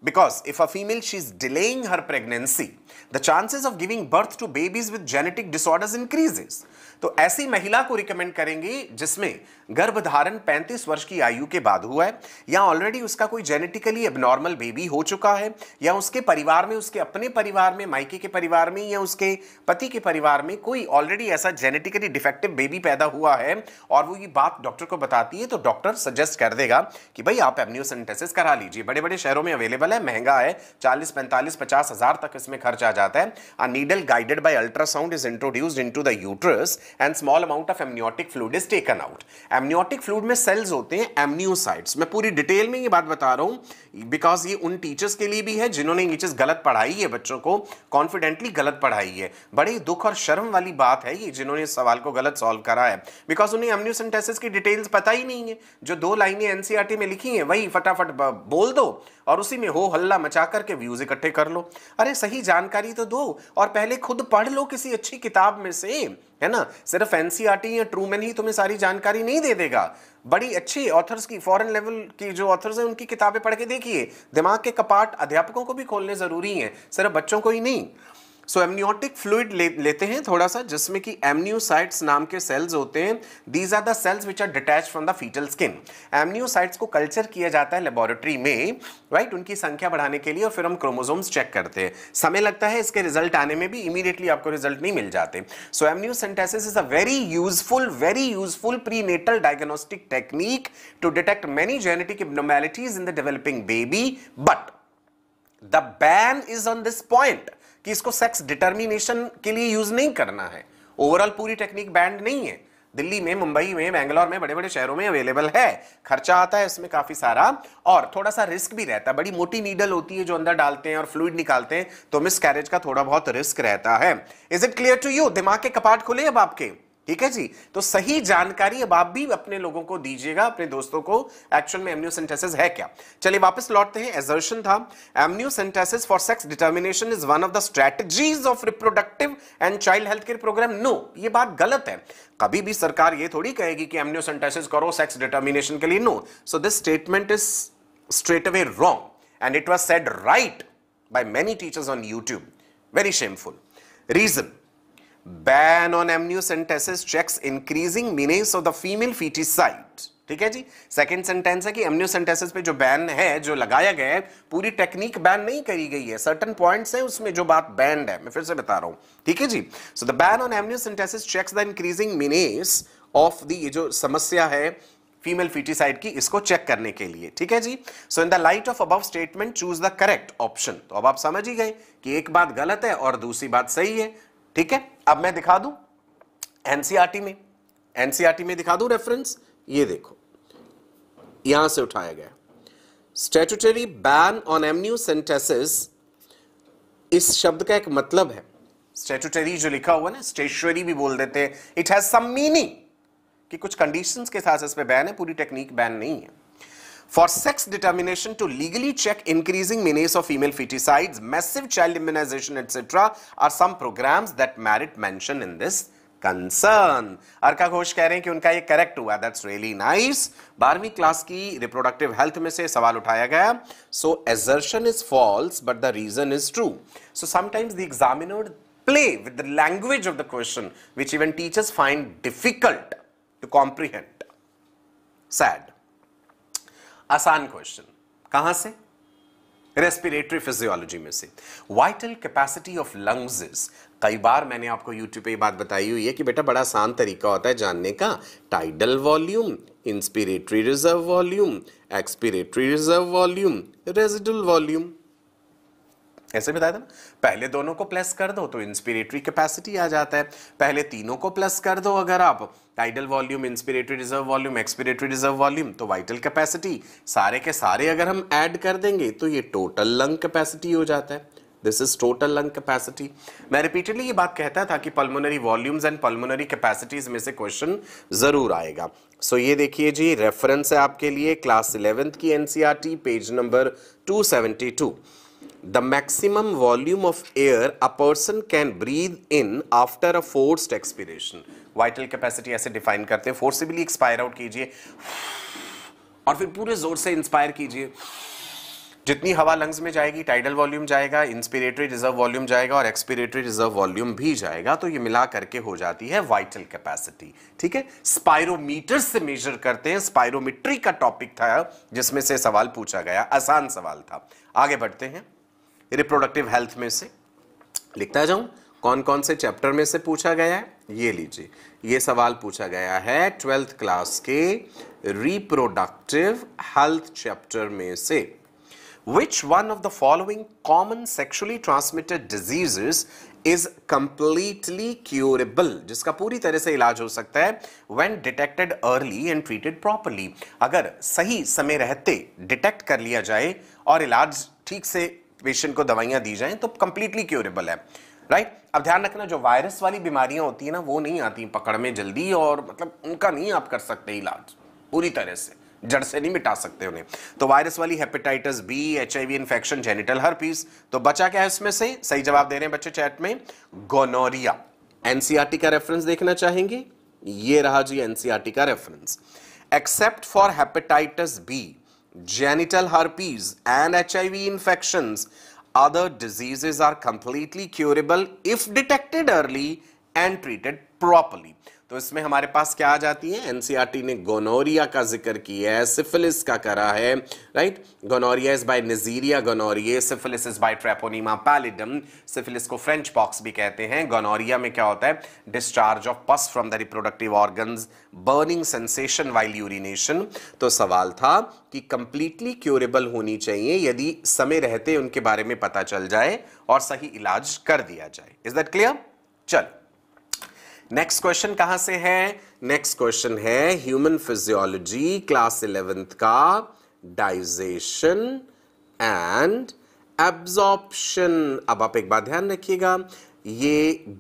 [SPEAKER 1] Because if a female she's delaying her pregnancy, the chances of giving birth to babies with genetic disorders increases. तो ऐसी महिला को रिकमेंड करेंगे जिसमें गर्भधारण 35 वर्ष की आयु के बाद हुआ है या ऑलरेडी उसका कोई जेनेटिकली एबनॉर्मल बेबी हो चुका है या उसके परिवार में उसके अपने परिवार में माइके के परिवार में या उसके पति के परिवार में कोई ऑलरेडी ऐसा जेनेटिकली डिफेक्टिव बेबी पैदा हुआ है और वो ये बात डॉक्टर को बताती है तो डॉक्टर सजेस्ट कर देगा कि भाई आप एमनियोसेंटेसिस करा लीजिए बड़े बड़े शहरों में अवेलेबल है महंगा है चालीस पैंतालीस पचास हजार तक इसमें खर्च आ जाता है a needle guided by ultrasound is introduced in the uterus and small amount of amniotic fluid is taken out amniotic fluid में सेल्स होते हैं एमनियोसाइट्स मैं पूरी डिटेल में ये बात बता रहा हूँ बिकॉज ये उन टीचर्स के लिए भी है जिन्होंने ये चीज़ गलत पढ़ाई है बच्चों को कॉन्फिडेंटली गलत पढ़ाई है बड़े दुख और शर्म वाली बात है ये जिन्होंने इस सवाल को गलत सॉल्व करा है बिकॉज उन्हें एमनियोसेंटेसिस की डिटेल्स पता ही नहीं है जो दो लाइनें एनसीईआरटी e में लिखी हैं वही फटाफट बोल दो और उसी में हो हल्ला मचा करके व्यूज इकट्ठे कर लो अरे सही जानकारी तो दो और पहले खुद पढ़ लो किसी अच्छी किताब में से है ना सिर्फ एनसीआरटी e या ट्रूमैन ही तुम्हें सारी जानकारी नहीं दे देगा बड़ी अच्छी ऑथर्स की फॉरेन लेवल की जो ऑथर्स हैं उनकी किताबें पढ़ के देखिए दिमाग के कपाट अध्यापकों को भी खोलने ज़रूरी हैं सिर्फ बच्चों को ही नहीं सो एमनियोटिक फ्लूड लेते हैं थोड़ा सा जिसमें कि एमनियोसाइट्स नाम के सेल्स होते हैं these are the cells which are detach from the fetal skin amniocytes को कल्चर किया जाता है लेबोरेटरी में राइट उनकी संख्या बढ़ाने के लिए और फिर हम क्रोमोजोम्स चेक करते हैं समय लगता है इसके रिजल्ट आने में भी इमीडिएटली आपको रिजल्ट नहीं मिल जाते so amniocentesis is a very useful very useful natal diagnostic technique to detect many genetic abnormalities in the developing baby but the ban is on this point कि इसको सेक्स डिटर्मिनेशन के लिए use नहीं करना है ओवरऑल पूरी technique band नहीं है दिल्ली में मुंबई में बैंगलोर में बड़े बड़े शहरों में अवेलेबल है खर्चा आता है इसमें काफी सारा और थोड़ा सा रिस्क भी रहता है बड़ी मोटी नीडल होती है जो अंदर डालते हैं और फ्लूड निकालते हैं तो मिस कैरेज का थोड़ा बहुत रिस्क रहता है is it clear to you दिमाग के कपाट खुले अब आपके ठीक है जी तो सही जानकारी अब आप भी अपने लोगों को दीजिएगा अपने दोस्तों को एक्चुअल में एमनियोसेंटेसिस है क्या चलिए वापस लौटते हैं एजर्शन था amniocentesis for sex determination is one of the strategies of reproductive and child health care programme no ये बात गलत है कभी भी सरकार ये थोड़ी कहेगी कि एमनियोसेंटेसिस करो सेक्स डिटर्मिनेशन के लिए no so this statement is straight away wrong and it was said right by many teachers on YouTube very shameful reason ban on amniocentesis checks increasing meanings of the female site ठीक है जी second sentence है कि amniocentesis पे जो ban है जो लगाया गया है पूरी टेक्निक बैन नहीं करी गई है सर्टन पॉइंट्स हैं उसमें जो बात बैंड है मैं फिर से बता रहा हूं ठीक है जी so the ban on amniocentesis checks the increasing meanings of the ये जो समस्या है फीमेल फीटिसाइड की इसको चेक करने के लिए ठीक है जी so in the light of above statement choose the correct option तो अब आप समझ ही गए कि एक बात गलत है और दूसरी बात सही है ठीक है अब मैं दिखा दूं एनसीआरटी e में एनसीआरटी e में दिखा दूं रेफरेंस ये देखो यहां से उठाया गया statutory ban on amniocentesis इस शब्द का एक मतलब है स्टेचुटरी जो लिखा हुआ ना स्टेशनरी भी बोल देते हैं इट हैज सम मीनिंग कि कुछ कंडीशंस के साथ इस पे बैन है पूरी टेक्निक बैन नहीं है for sex determination to legally check increasing menace of female feticides, massive child immunization, etc., are some programs that merit mention in this concern. Arka Ghosh कह रहे हैं कि उनका correct हुआ. That's really nice. बारहवीं class की reproductive health में से सवाल उठाया गया. So assertion is false, but the reason is true. So sometimes the examiner play with the language of the question, which even teachers find difficult to comprehend. Sad. आसान question कहां से respiratory physiology में से vital capacity of lungs is कई बार मैंने आपको YouTube पे ये बात बताई हुई है कि बेटा बड़ा आसान तरीका होता है जानने का tidal volume inspiratory reserve volume expiratory reserve volume residual volume ऐसे बताया था पहले दोनों को प्लस कर दो तो इंस्पिरेटरी कैपेसिटी आ जाता है पहले तीनों को प्लस कर दो अगर आप tidal volume inspiratory reserve volume expiratory reserve volume तो वाइटल कैपेसिटी सारे के सारे अगर हम ऐड कर देंगे तो ये टोटल लंग कैपेसिटी हो जाता है this is total lung capacity मैं रिपीटेडली ये बात कहता था कि pulmonary volumes and pulmonary capacities में से क्वेश्चन जरूर आएगा सो so ये देखिए जी रेफरेंस है आपके लिए क्लास इलेवेंथ की NCERT page number two seventy two the maximum volume of air a person can breathe in after a forced expiration vital capacity ऐसे डिफाइन करते हैं फोर्सिबली एक्सपायर आउट कीजिए और फिर पूरे जोर से इंस्पायर कीजिए जितनी हवा लंग्स में जाएगी टाइडल वॉल्यूम जाएगा इंस्पिरेटरी रिजर्व वॉल्यूम जाएगा और एक्सपिरेटरी रिजर्व वॉल्यूम भी जाएगा तो ये मिला करके हो जाती है वाइटल कैपेसिटी ठीक है स्पायरोमीटर से मेजर करते हैं स्पायरोमीट्री का टॉपिक था जिसमें से सवाल पूछा गया आसान सवाल था आगे बढ़ते हैं रिप्रोडक्टिव हेल्थ में से लिखता जाऊं कौन कौन से चैप्टर में से पूछा गया है ये लीजिए ये सवाल पूछा गया है ट्वेल्थ क्लास के रिप्रोडक्टिव हेल्थ चैप्टर में से which one of the following common sexually transmitted diseases is completely curable जिसका पूरी तरह से इलाज हो सकता है when detected early and treated properly अगर सही समय रहते डिटेक्ट कर लिया जाए और इलाज ठीक से पेशेंट को दवाइयाँ दी जाएँ तो कम्प्लीटली क्योरेबल है राइट अब ध्यान रखना जो वायरस वाली बीमारियां होती है ना वो नहीं आती पकड़ में जल्दी और मतलब उनका नहीं आप कर सकते इलाज पूरी तरह से जड़ से नहीं मिटा सकते उन्हें तो वायरस वाली hepatitis B H infection genital पीस तो बचा क्या है इसमें से सही जवाब दे रहे हैं बच्चे चैट में गोनोरिया एनसीआरटी e का रेफरेंस देखना चाहेंगे ये रहा जी एनसीआरटी e का reference except for hepatitis B genital herpes and HIV infections, other diseases are completely curable if detected early and treated properly. तो इसमें हमारे पास क्या आ जाती है एनसीईआरटी e ने गोनोरिया का जिक्र किया है सिफिलिस का करा है right gonorrhoea is by Neisseria gonorrhoeae syphilis is by Treponema pallidum syphilis को फ्रेंच पॉक्स भी कहते हैं गोनोरिया में क्या होता है discharge of pus from the reproductive organ burning sensation while urination तो सवाल था कि कंप्लीटली क्योरेबल होनी चाहिए यदि समय रहते उनके बारे में पता चल जाए और सही इलाज कर दिया जाए इज दैट क्लियर चलो नेक्स्ट क्वेश्चन कहां से है नेक्स्ट क्वेश्चन है ह्यूमन फिजियोलॉजी क्लास इलेवेंथ का डाइजेशन एंड एब्जॉर्प्शन अब आप एक बात ध्यान रखिएगा ये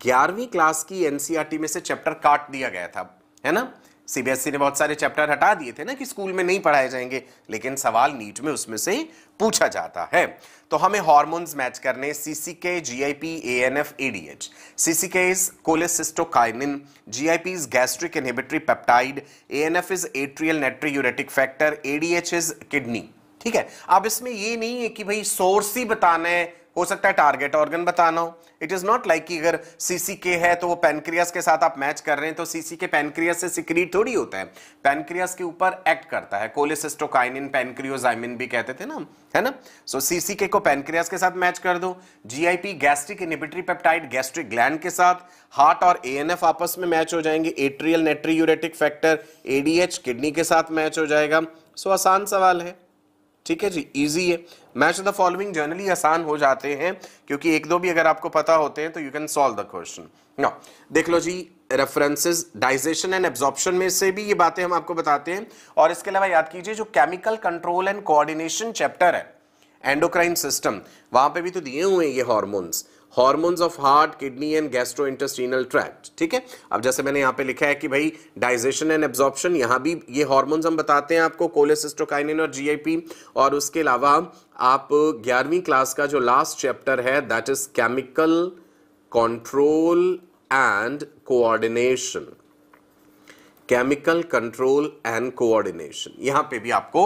[SPEAKER 1] ग्यारहवीं क्लास की एनसीआरटी e में से चैप्टर काट दिया गया था है ना सीबीएसई ने बहुत सारे चैप्टर हटा दिए थे ना कि स्कूल में नहीं पढ़ाए जाएंगे लेकिन सवाल नीट में उसमें से पूछा जाता है तो हमें हार्मोन्स मैच करने CCK GIP ANF ADH CCK is cholecystokinin GIP is gastric inhibitory peptide ANF is atrial natriuretic factor ADH is kidney ठीक है अब इसमें ये नहीं है कि भाई सोर्स ही बताना है हो सकता है टारगेट ऑर्गन बताना हो इट इज नॉट लाइक कि अगर सीसी के है तो वो पेनक्रियास के साथ आप मैच कर रहे हैं तो सीसी के पेनक्रियास से सिक्रीट थोड़ी होता है पेनक्रियास के ऊपर एक्ट करता है कोलेसिस्टोकाइनिन पेनक्रियोजाइमिन भी कहते थे ना है ना सो so, के को पेनक्रियास के साथ मैच कर दो GIP gastric inhibitory peptide gastric gland के साथ हार्ट और एएनएफ आपस में मैच हो जाएंगे atrial natriuretic factor ADH kidney के साथ मैच हो जाएगा सो so, आसान सवाल है ठीक है जी इजी है मैच द फॉलोइंग जर्नली आसान हो जाते हैं क्योंकि एक दो भी अगर आपको पता होते हैं तो you can solve the question no देख लो जी रेफरेंसेस डाइजेशन एंड एब्जॉर्प्शन में से भी ये बातें हम आपको बताते हैं और इसके अलावा याद कीजिए जो chemical control and coordination chapter है एंडोक्राइन सिस्टम वहां पे भी तो दिए हुए हैं ये hormones hormones of heart kidney and gastrointestinal tract ठीक है अब जैसे मैंने यहाँ पे लिखा है कि भाई डाइजेशन एंड एब्जॉर्प्शन यहाँ भी ये हॉर्मोन्स हम बताते हैं आपको कोलेसिस्टोकाइनिन और जी और उसके अलावा आप ग्यारहवीं क्लास का जो लास्ट चैप्टर है that is chemical control and coordination chemical control and coordination यहां पे भी आपको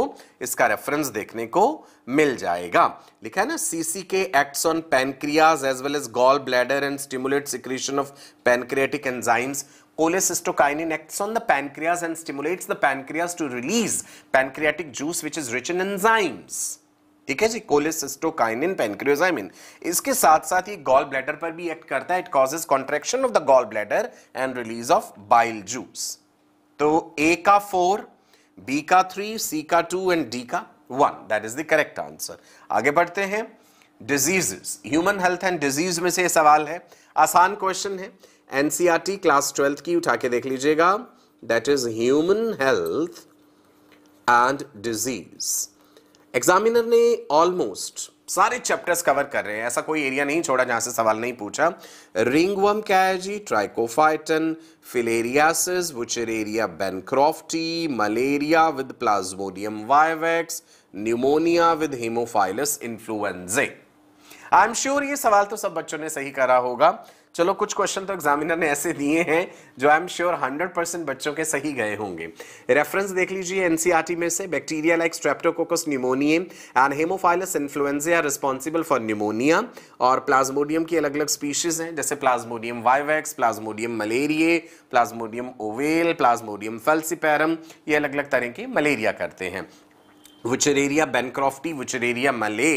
[SPEAKER 1] इसका रेफरेंस देखने को मिल जाएगा लिखा है ना CCK acts on pancreas as well as gall bladder and stimulate secretion of pancreatic enzymes cholecystokinin acts on the pancreas and stimulates the pancreas to release pancreatic juice which is rich in enzymes ठीक है जी cholecystokinin पेनक्रियोजाइमिन इसके साथ साथ ये gall bladder पर भी act करता है it causes contraction of the gall bladder and release of bile juice तो ए का फोर बी का थ्री सी का टू एंड डी का one that is the correct answer आगे बढ़ते हैं diseases human health and disease में से सवाल है आसान क्वेश्चन है एनसीआरटी क्लास ट्वेल्थ की उठा के देख लीजिएगा that is human health and disease examiner ने ऑलमोस्ट सारे चैप्टर्स कवर कर रहे हैं ऐसा कोई एरिया नहीं छोड़ा जहां से सवाल नहीं पूछा रिंगवम क्या है जी Trichophyton filariasis, Wuchereria bancrofti, malaria with Plasmodium vivax, pneumonia with Haemophilus influenzae. I am sure ये सवाल तो सब बच्चों ने सही करा होगा चलो कुछ क्वेश्चन तो एग्जामिनर ने ऐसे दिए हैं जो I am sure hundred percent बच्चों के सही गए होंगे रेफरेंस देख लीजिए एनसीआरटी e में से bacteria like Streptococcus pneumoniae and Haemophilus influenzae responsible for pneumonia और प्लाज्मोडियम की अलग अलग स्पीशीज हैं जैसे Plasmodium vivax Plasmodium malariae Plasmodium ovale Plasmodium falciparum ये अलग अलग तरह की मलेरिया करते हैं विचरेरिया बेनक्रॉफ्टी विचरेरिया मले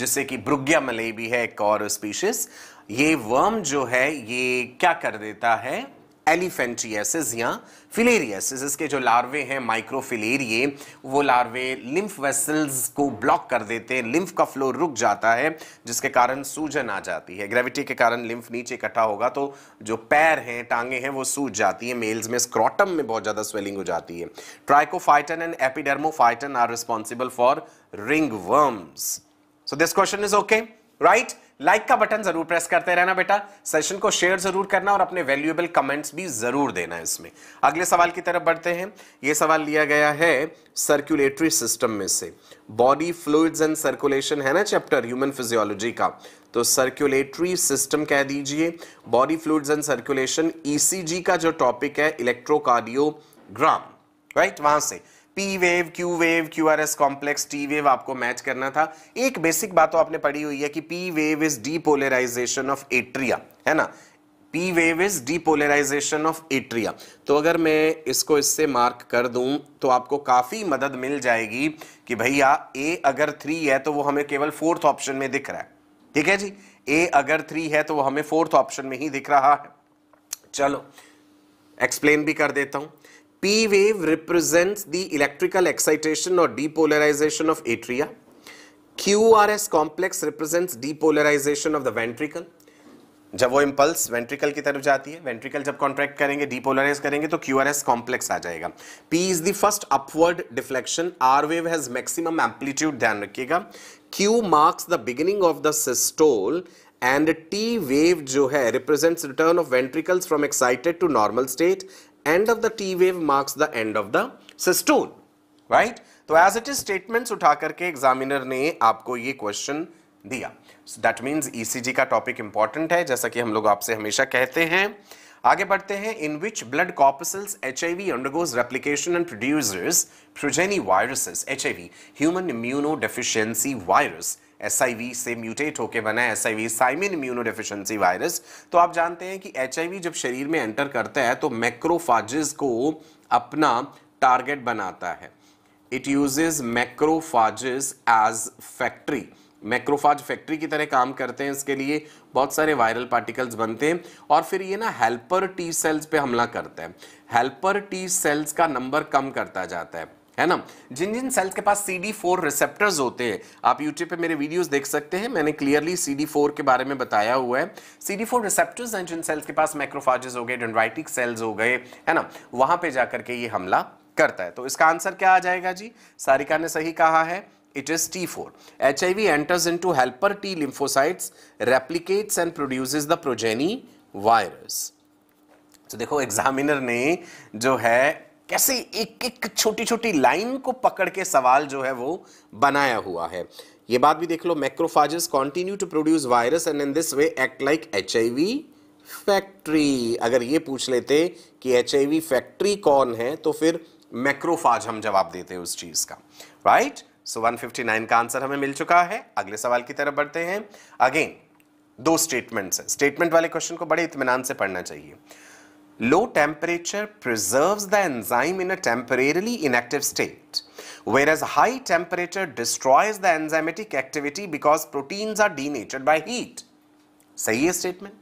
[SPEAKER 1] जिससे कि ब्रुग्या मले भी है एक और स्पीशीज ये वर्म जो है ये क्या कर देता है एलिफेंटियसिस या फिलेरियासिस इसके जो लार्वे हैं माइक्रोफिलेरिए वो लार्वे लिम्फ वेसल्स को ब्लॉक कर देते हैं लिम्फ का फ्लो रुक जाता है जिसके कारण सूजन आ जाती है ग्रेविटी के कारण लिम्फ नीचे इकट्ठा होगा तो जो पैर हैं टांगे हैं वो सूज जाती है मेल्स में स्क्रॉटम में बहुत ज़्यादा स्वेलिंग हो जाती है Trichophyton and Epidermophyton are responsible for ring worms so this question is okay right like का बटन जरूर प्रेस करते रहना बेटा सेशन को शेयर जरूर करना और अपने वैल्यूएबल कमेंट्स भी जरूर देना इसमें अगले सवाल की तरफ बढ़ते हैं ये सवाल लिया गया है सर्कुलेटरी सिस्टम में से बॉडी फ्लूड्स एंड सर्कुलेशन है ना चैप्टर ह्यूमन फिजियोलॉजी का तो सर्कुलेटरी सिस्टम कह दीजिए body fluids and circulation ECG का जो टॉपिक है इलेक्ट्रोकार्डियोग्राम राइट वहां से P wave Q wave Q R S complex T wave आपको मैच करना था एक बेसिक बात तो आपने पढ़ी हुई है कि P wave is depolarisation of atria है ना P wave is depolarisation of atria तो अगर मैं इसको इससे मार्क कर दूं तो आपको काफ़ी मदद मिल जाएगी कि भैया ए अगर थ्री है तो वो हमें केवल फोर्थ ऑप्शन में दिख रहा है ठीक है जी ए अगर थ्री है तो वो हमें फोर्थ ऑप्शन में ही दिख रहा है चलो एक्सप्लेन भी कर देता हूं P wave represents the electrical excitation or depolarization of atria. QRS complex represents depolarization of the ventricle. जब वो इम्पल्स वेंट्रिकल की तरफ जाती है वेंट्रिकल जब कॉन्ट्रैक्ट करेंगे डीपोलराइज करेंगे तो क्यू आर एस कॉम्प्लेक्स आ जाएगा P is the first upward deflection R wave has maximum amplitude ध्यान रखिएगा Q marks the beginning of the systole and T wave जो है represents return of ventricles from excited to normal state end of the T wave marks the end of the systole, right? तो as it is statement उठा करके examiner ने आपको ये question दिया that means ECG का टॉपिक इंपॉर्टेंट है जैसा कि हम लोग आपसे हमेशा कहते हैं आगे बढ़ते हैं in which blood corpuscles H I V undergoes replication and producers progeny viruses H I V human immunodeficiency virus S से म्यूटेट होकर बना है S I V simian immunodeficiency virus तो आप जानते हैं कि एच जब शरीर में एंटर करता है तो मैक्रोफाजिस को अपना टारगेट बनाता है it uses macrophages as factory macrophage factory की तरह काम करते हैं इसके लिए बहुत सारे वायरल पार्टिकल्स बनते हैं और फिर ये ना हेल्पर टी सेल्स पे हमला करता है हेल्पर टी सेल्स का नंबर कम करता जाता है है ना जिन जिन सेल्स के पास सी डी फोर रिसेप्टर्स होते हैं आप यूट्यूब पे मेरे वीडियोस देख सकते हैं मैंने क्लियरली सी डी फोर के बारे में बताया हुआ है सी डी फोर रिसेप्टर्स हैं जिन सेल्स के पास मैक्रोफाजेस हो गए डेंड्राइटिक सेल्स हो गए है ना वहां पे जाकर के ये हमला करता है तो इसका आंसर क्या आ जाएगा जी सारिका ने सही कहा है it is T four H I V enters into helper T lymphocytes replicates and produce the progeny virus तो देखो एग्जामिनर ने जो है कैसे एक एक छोटी छोटी लाइन को पकड़ के सवाल जो है वो बनाया हुआ है ये बात भी देख लो macrophages continue to produce virus and in this way act like H factory अगर ये पूछ लेते कि एच फैक्ट्री कौन है तो फिर मैक्रोफाज हम जवाब देते उस चीज का राइट सो so 159 का आंसर हमें मिल चुका है अगले सवाल की तरफ बढ़ते हैं अगेन दो स्टेटमेंट्स हैं स्टेटमेंट वाले क्वेश्चन को बड़े इतमान से पढ़ना चाहिए Low temperature preserves the enzyme in a temporarily inactive state, whereas high temperature destroys the enzymatic activity because proteins are denatured by heat. सही है स्टेटमेंट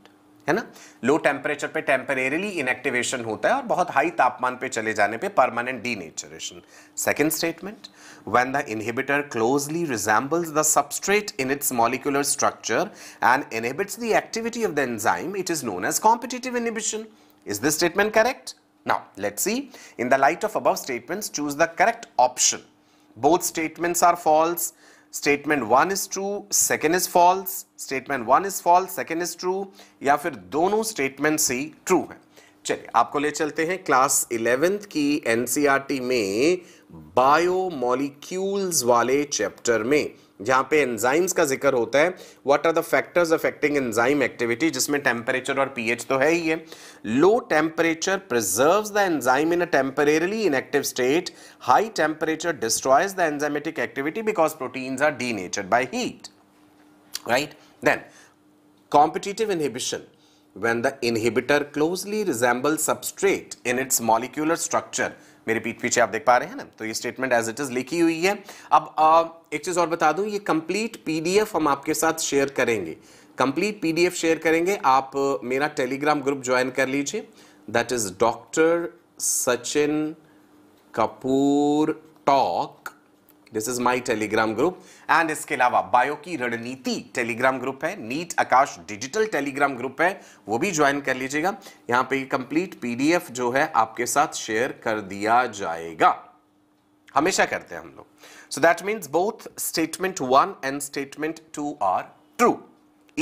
[SPEAKER 1] है ना लो टेम्परेचर पे टेम्परेली इनएक्टिवेशन होता है और बहुत हाई तापमान पे चले जाने पे permanent denaturation second statement when the inhibitor closely resembles the substrate in its molecular structure and inhibits the activity of the enzyme it is known as competitive inhibition Is this statement correct? Now, let's see. In the light of above statements, choose the correct option. Both statements are false. Statement 1 is true, second is false. Statement 1 is false, second is true. Ya fir dono statements ही true hai. चलिए आपको ले चलते हैं class eleventh की NCERT में biomolecules वाले chapter में जहाँ पे एंजाइम्स का जिक्र होता है what are the factors affecting enzyme activity जिसमें टेम्परेचर और पीएच तो है ही है low temperature preserve the enzyme in a temporarily inactive state high temperature destroys the enzymatic activity because proteins are D by heat right then competitive inhibition when the inhibitor closely resemble substrate in its molecular structure मेरे पीठ पीछे आप देख पा रहे हैं ना तो ये स्टेटमेंट एज इट इज लिखी हुई है अब आ, एक चीज और बता दूं ये कंप्लीट पीडीएफ हम आपके साथ शेयर करेंगे कंप्लीट पीडीएफ शेयर करेंगे आप मेरा टेलीग्राम ग्रुप ज्वाइन कर लीजिए that is doctor Sachin Kapoor talk this is my Telegram group and इसके अलावा बायो की रणनीति टेलीग्राम ग्रुप है NEET Aakash digital Telegram group है वो भी ज्वाइन कर लीजिएगा यहाँ पे कंप्लीट पीडीएफ जो है आपके साथ शेयर कर दिया जाएगा हमेशा करते हैं हम लोग so that means both statement one and statement two are true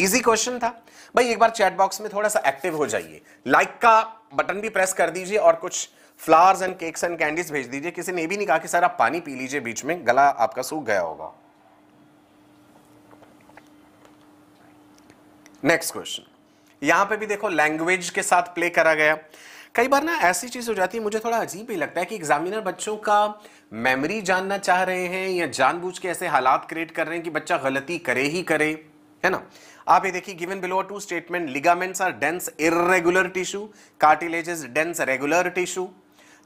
[SPEAKER 1] easy question था भाई एक बार चैट बॉक्स में थोड़ा सा एक्टिव हो जाइए लाइक का बटन भी प्रेस कर दीजिए और कुछ flowers and cakes and candies भेज दीजिए किसी ने भी नहीं कहा कि सर आप पानी पी लीजिए बीच में गला आपका सूख गया होगा नेक्स्ट क्वेश्चन यहां पे भी देखो लैंग्वेज के साथ प्ले करा गया कई बार ना ऐसी चीज हो जाती है मुझे थोड़ा अजीब भी लगता है कि एग्जामिनर बच्चों का मेमोरी जानना चाह रहे हैं या जानबूझ के ऐसे हालात क्रिएट कर रहे हैं कि बच्चा गलती करे ही करे है ना आप ये देखिए given below two statement ligaments are dense irregular tissue cartilage is dense regular tissue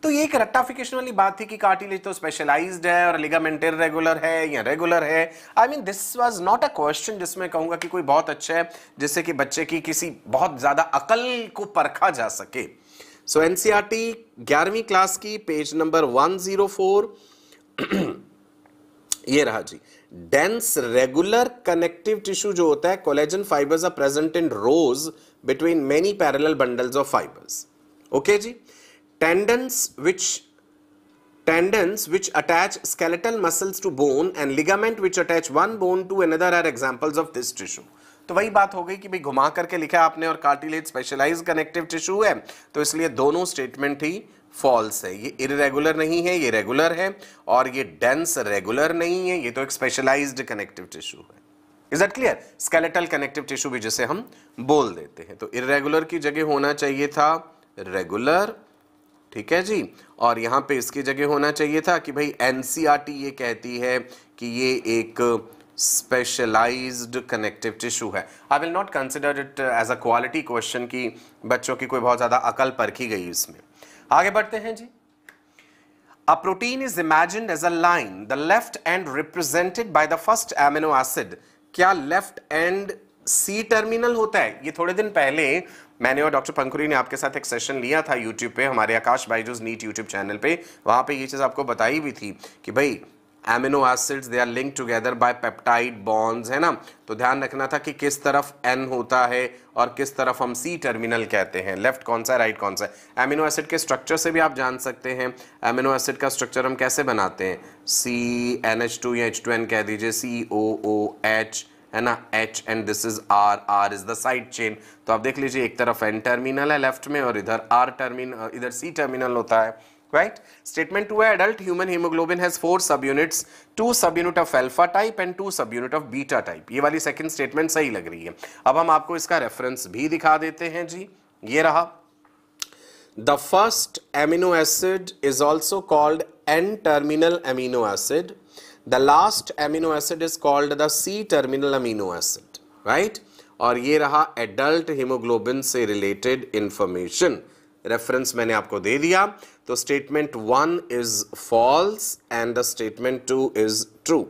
[SPEAKER 1] तो ये एक रट्टाफिकेशन वाली बात थी कि कार्टिलेज तो स्पेशलाइज्ड है और लिगामेंट रेगुलर है या रेगुलर है I mean this was not a question जिसमें कहूंगा कि कोई बहुत अच्छा है जिससे कि बच्चे की किसी बहुत ज़्यादा अकल को परखा जा सके सो एन सी टी ग्यारहवीं क्लास की page number one zero four ये रहा जी डेंस रेगुलर कनेक्टिव टिश्यू जो होता है collagen fibres are present in rows between many parallel bundles of fibres okay जी tendons which tendons which attach skeletal muscles to bone and ligament which attach one bone to another are examples of this tissue तो वही बात हो गई कि भाई घुमा करके लिखा आपने और कार्टिलेज स्पेशलाइज कनेक्टिव टिश्यू है तो इसलिए दोनों स्टेटमेंट ही फॉल्स है ये इरेगुलर नहीं है ये रेगुलर है और ये डेंस रेगुलर नहीं है ये तो एक स्पेशलाइज्ड कनेक्टिव टिश्यू है is that clear skeletal connective tissue भी जिसे हम बोल देते हैं तो इरेगुलर की जगह होना चाहिए था रेगुलर ठीक है जी और यहाँ पे इसकी जगह होना चाहिए था कि भाई एन e ये कहती है कि ये एक स्पेशलाइज्ड कनेक्टिव टिश्यू है I will not consider it as a quality question कि बच्चों की कोई बहुत ज़्यादा अकल परखी गई इसमें आगे बढ़ते हैं जी A protein is imagined as a line, the left end represented by the first amino acid. क्या left end C terminal होता है ये थोड़े दिन पहले मैंने और डॉक्टर पंखुरी ने आपके साथ एक सेशन लिया था यूट्यूब पे हमारे Aakash Byju's NEET YouTube channel पे वहाँ पे ये चीज़ आपको बताई भी थी कि भाई amino acids they are link together by peptide bonds है ना तो ध्यान रखना था कि किस तरफ एन होता है और किस तरफ हम सी टर्मिनल कहते हैं लेफ्ट कौन सा राइट कौन सा एमिनो एसिड के स्ट्रक्चर से भी आप जान सकते हैं एमिनो एसिड का स्ट्रक्चर हम कैसे बनाते हैं सी एन एच टू या एच टू एन कह दीजिए सी ओ ओ एच है ना H and this is R R is the side chain तो आप देख लीजिए एक तरफ एन टर्मिनल है लेफ्ट में और इधर आर टर्मिनल इधर सी टर्मिनल होता है राइट स्टेटमेंट टू है adult human haemoglobin has four sub units two sub unit of alpha type and two sub unit of beta type ये वाली सेकंड स्टेटमेंट सही लग रही है अब हम आपको इसका रेफरेंस भी दिखा देते हैं जी ये रहा the first amino acid is also called N terminal amino acid the last amino acid is called the C terminal amino acid right और ये रहा एडल्ट हीमोग्लोबिन से रिलेटेड इंफॉर्मेशन रेफरेंस मैंने आपको दे दिया तो statement one is false and the statement two is true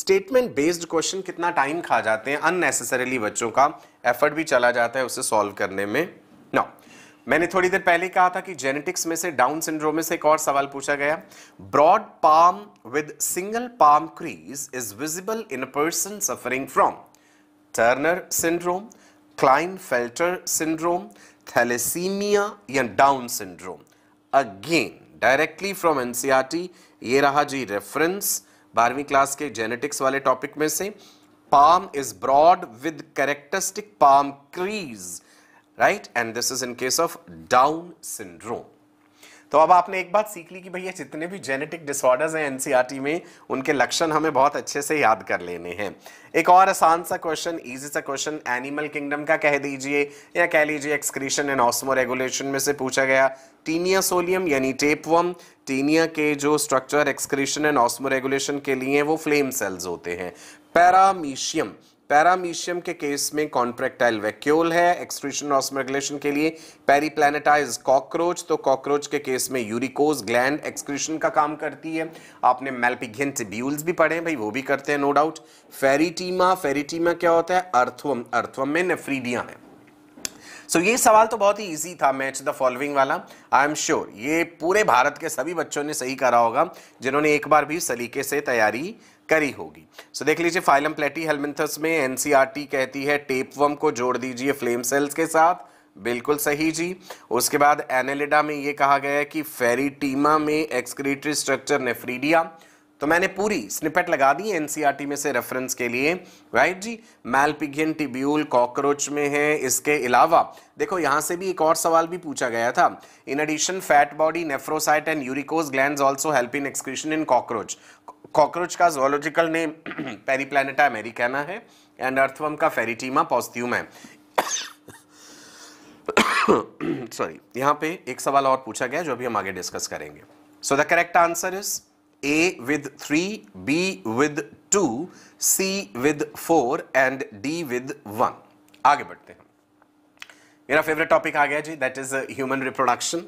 [SPEAKER 1] statement based question कितना टाइम खा जाते हैं अननेसेसरीली बच्चों का एफर्ट भी चला जाता है उसे सॉल्व करने में नाउ मैंने थोड़ी देर पहले कहा था कि जेनेटिक्स में से डाउन सिंड्रोम में से एक और सवाल पूछा गया broad palm with single palm crease is visible in a person suffering from Turner syndrome Klinefelter syndrome thalassaemia या Down syndrome again directly from NCERT ये रहा जी रेफरेंस बारहवीं क्लास के जेनेटिक्स वाले टॉपिक में से palm is broad with characteristic palm crease right and this is in case of Down syndrome तो अब आपने एक बात सीख ली कि भैया जितने भी जेनेटिक डिसऑर्डर्स हैं एनसीईआरटी e में उनके लक्षण हमें बहुत अच्छे से याद कर लेने हैं एक और आसान सा क्वेश्चन इजी सा क्वेश्चन एनिमल किंगडम का कह दीजिए या कह लीजिए एक्सक्रीशन एंड ऑस्मो रेगुलेशन में से पूछा गया टीनिया सोलियम यानी टेपवम टीनिया के जो structure excretion and osmoregulation के लिए वो फ्लेम सेल्स होते हैं पैरामीशियम पैरामीशियम के केस में कॉन्ट्रेक्टाइल वैक्यूल है एक्सट्रीशन और के लिए पेरीप्लानिटाइज कॉकरोच तो कॉकरोच के केस में यूरिकोज ग्लैंड एक्सक्रीशन का काम करती है आपने मेल्पिघियन टिब्यूल्स भी पढ़े भाई वो भी करते हैं नो डाउट फेरीटीमा फेरीटीमा क्या होता है अर्थवम अर्थवम में नेफ्रीडिया है सो so, ये सवाल तो बहुत ही इजी था मैच द फॉलोइंग वाला आई एम श्योर ये पूरे भारत के सभी बच्चों ने सही करा होगा जिन्होंने एक बार भी सलीके से तैयारी करी होगी सो so, देख लीजिए फाइलम प्लेटी हेलमिंथस में एनसीईआरटी कहती है टेपवम को जोड़ दीजिए फ्लेम सेल्स के साथ बिल्कुल सही जी उसके बाद एनेलिडा में ये कहा गया है कि फेरीटीमा में एक्सक्रीटरी स्ट्रक्चर नेफ्रीडिया तो मैंने पूरी स्निपेट लगा दी एनसीईआरटी में से रेफरेंस के लिए राइट जी मैलपिगियन टिब्यूल कॉकरोच में है इसके अलावा देखो यहां से भी एक और सवाल भी पूछा गया था in addition fat body nephrocyte and uricose gland also help in excretion in cockroach cockroach का जोलॉजिकल नेम प्लानिटा अमेरिकाना है एंड अर्थवम का फेरिटीमा पॉस्ट्यूम है सॉरी (clears throat) यहाँ पे एक सवाल और पूछा गया जो अभी हम आगे डिस्कस करेंगे so the correct answer is A with three B with two C with four and D with one आगे बढ़ते हैं मेरा फेवरेट टॉपिक आ गया जी that is human reproduction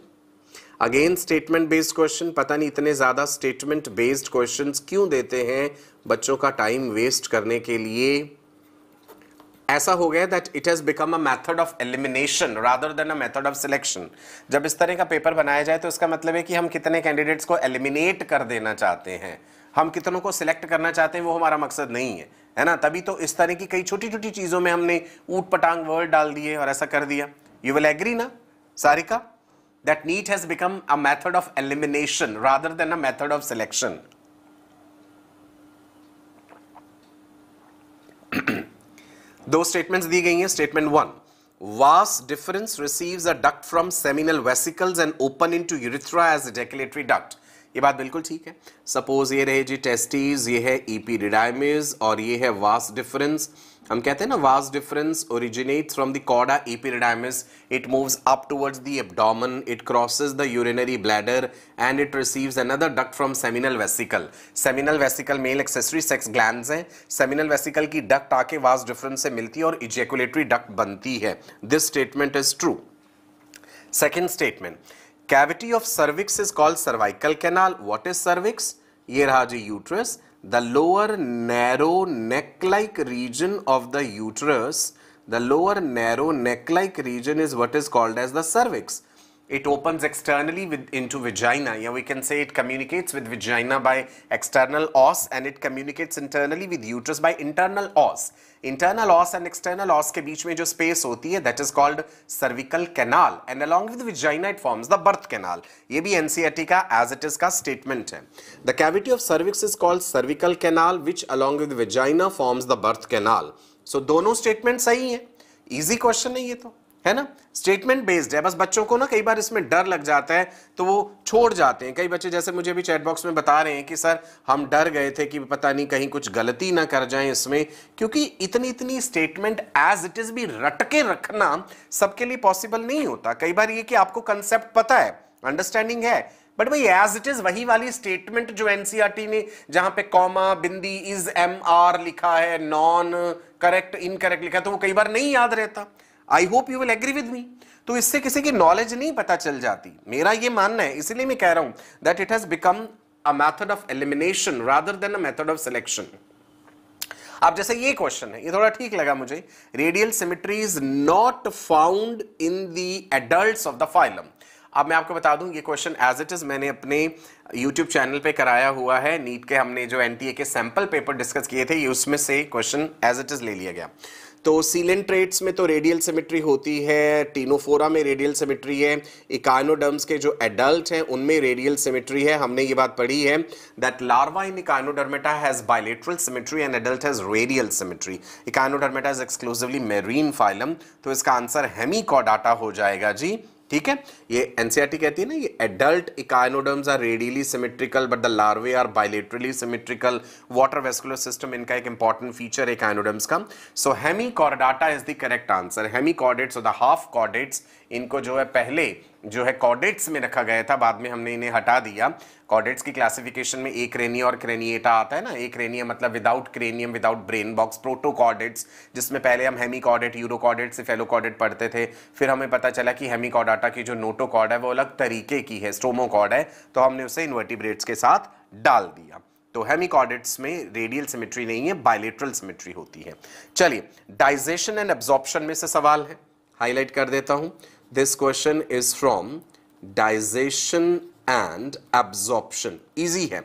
[SPEAKER 1] again statement based question पता नहीं इतने ज़्यादा स्टेटमेंट बेस्ड क्वेश्चन क्यों देते हैं बच्चों का टाइम वेस्ट करने के लिए ऐसा हो गया that it has become a method of elimination rather than a method of selection जब इस तरह का पेपर बनाया जाए तो इसका मतलब है कि हम कितने कैंडिडेट्स को एलिमिनेट कर देना चाहते हैं हम कितनों को सिलेक्ट करना चाहते हैं वो हमारा मकसद नहीं है है ना तभी तो इस तरह की कई छोटी छोटी चीज़ों में हमने ऊट पटांग वर्ड डाल दिए और ऐसा कर दिया यू विल एग्री ना Sarika that need has become a method of elimination rather than a method of selection. (clears throat) Those statements are given statement 1. Vast difference receives a duct from seminal vesicles and open into urethra as ejaculatory duct. ये बात बिल्कुल ठीक है। Suppose ये रहे जी testes, ये है epididymis और ये है vas deferens. हम कहते हैं ना vas deferens originates from the cauda epididymis it moves up towards the abdomen it crosses the urinary bladder and it receives another duct from seminal vesicle seminal vesicle male accessory sex glands हैं seminal vesicle की duct आके vas difference से मिलती है और ejaculatory duct बनती है this statement is true second statement cavity of cervix is called cervical canal what is cervix ये रहा जी uterus the lower narrow neck-like region of the uterus, the lower narrow neck-like region is what is called as the cervix. it opens externally with, into vagina. Yeah, we can say it communicates with vagina by external os and it communicates internally with uterus by internal os. Internal os and external os ke beech mein jo space hoti hai that is called cervical canal and along with the vagina it forms the birth canal. ye bhi NCERT ka as it is ka statement hai The cavity of cervix is called cervical canal which along with the vagina forms the birth canal. So dono statement sahi hai Easy question hai ye to है ना statement based है बस बच्चों को ना कई बार इसमें डर लग जाता है तो वो छोड़ जाते हैं कई बच्चे जैसे मुझे अभी चैटबॉक्स में बता रहे हैं कि सर हम डर गए थे कि पता नहीं कहीं कुछ गलती ना कर जाएं इसमें क्योंकि इतनी इतनी स्टेटमेंट एज इट इज़ भी रटके रखना सबके लिए पॉसिबल नहीं होता कई बार ये कि आपको कंसेप्ट पता है अंडरस्टैंडिंग है बट भाई एज इट इज वही वाली स्टेटमेंट जो एनसीआरटी e ने जहां पे कॉमा बिंदी इज एम आर लिखा है नॉन करेक्ट इनकरेक्ट लिखा है तो वो कई बार नहीं याद रहता I hope you will agree with me तो इससे किसी की नॉलेज नहीं पता चल जाती मेरा ये मानना है इसीलिए मैं कह रहा हूं that it has become a method of elimination rather than a method of selection आप जैसे ये क्वेश्चन है ये थोड़ा ठीक लगा मुझे radial symmetry is not found in the adult of the phylum अब मैं आपको बता दूं ये क्वेश्चन एज इट इज मैंने अपने यूट्यूब चैनल पे कराया हुआ है नीट के हमने जो एनटीए के सैंपल पेपर डिस्कस किए थे ये उसमें से क्वेश्चन एज इट इज ले लिया गया तो सीलेंट्रेट्स में तो रेडियल सिमेट्री होती है टीनोफोरा में रेडियल सिमेट्री है इकानोडर्म्स के जो एडल्ट हैं उनमें रेडियल सिमेट्री है हमने ये बात पढ़ी है that larva in Echinodermata has bilateral symmetry and adult has radial symmetry Echinodermata is exclusively marine phylum तो इसका आंसर हेमी हो जाएगा जी ठीक है ये एनसीआरटी e कहती है ना ये adult echinoderms are radially symmetrical but the larvae are bilaterally symmetrical water vascular system इनका एक इंपॉर्टेंट फीचर है इकाइनोडम्स का so Hemichordata is the correct answer hemichordates और द हाफ कॉर्डेट्स इनको जो है पहले जो है कॉडेट्स में रखा गया था बाद में हमने इन्हें हटा दिया कॉडेट्स की क्लासिफिकेशन में एक रेनिया और क्रेनिएटा आता है ना एक रेनिया मतलब without cranium without brain box protochordates जिसमें पहले हम हेमी कॉडेट यूरोकॉडेट फेलोकॉडेट पढ़ते थे फिर हमें पता चला कि हेमिकॉडाटा की जो नोटोकॉड है वो अलग तरीके की है स्ट्रोमोकॉड है तो हमने उसे इन्वर्टिब्रेट्स के साथ डाल दिया तो हेमिकॉडेट्स में रेडियल सिमिट्री नहीं है बायलेट्रल सिमिट्री होती है चलिए डाइजेशन एंड एब्जॉर्प्शन में से सवाल है हाईलाइट कर देता हूं This question is from digestion and absorption. Easy है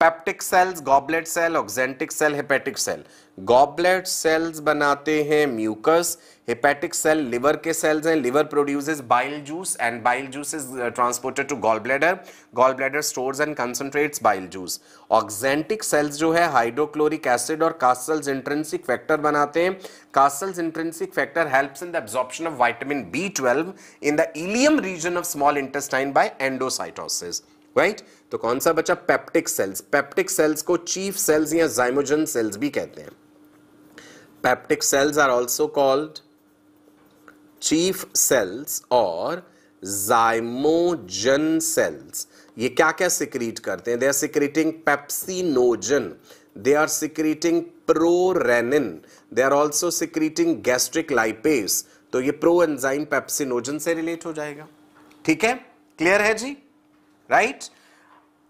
[SPEAKER 1] peptic cells goblet cell oxyntic cell hepatic cell goblet cells बनाते हैं म्यूकस हेपेटिक सेल लिवर के सेल्स हैं liver produces bile juice and bile juice is transported to gall bladder gall bladder stores and concentrates bile juice oxyntic cells जो है hydrochloric acid और कास्टल्स intrinsic factor बनाते हैं Castle's intrinsic factor helps in the absorption of vitamin B twelve in the ileum region of small intestine by endocytosis right तो कौन सा बचा peptic cells peptic cells को चीफ सेल्स या zymogen cells भी कहते हैं peptic cells are also called chief cells और जाइमोजन सेल्स ये क्या क्या सिक्रीट करते हैं they are secreting pepsinogen they are secreting prorennin they are also secreting gastric lipase तो ये प्रो एंजाइम पेप्सिनोजन से रिलेट हो जाएगा ठीक है क्लियर है जी राइट right?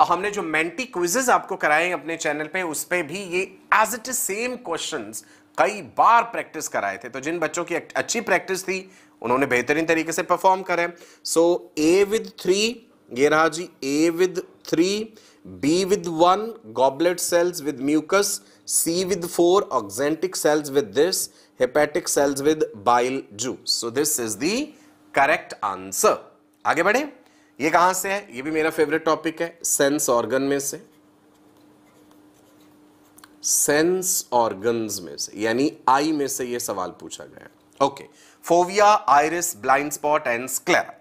[SPEAKER 1] और हमने जो मेंटी क्विजेज आपको कराए अपने चैनल पे उस पर भी ये as it is same question कई बार प्रैक्टिस कराए थे तो जिन बच्चों की अच्छी प्रैक्टिस थी उन्होंने बेहतरीन तरीके से परफॉर्म करे सो ए विद थ्री ये रहा जी A with three B with one goblet cells with mucus C with four oxyntic cells with this hepatic cells with bile juice so this is the correct answer आगे बढ़े ये कहां से है ये भी मेरा फेवरेट टॉपिक है सेंस ऑर्गन में से सेंस ऑर्गन्स में से यानी आई में से ये सवाल पूछा गया okay fovea iris blind spot and sclera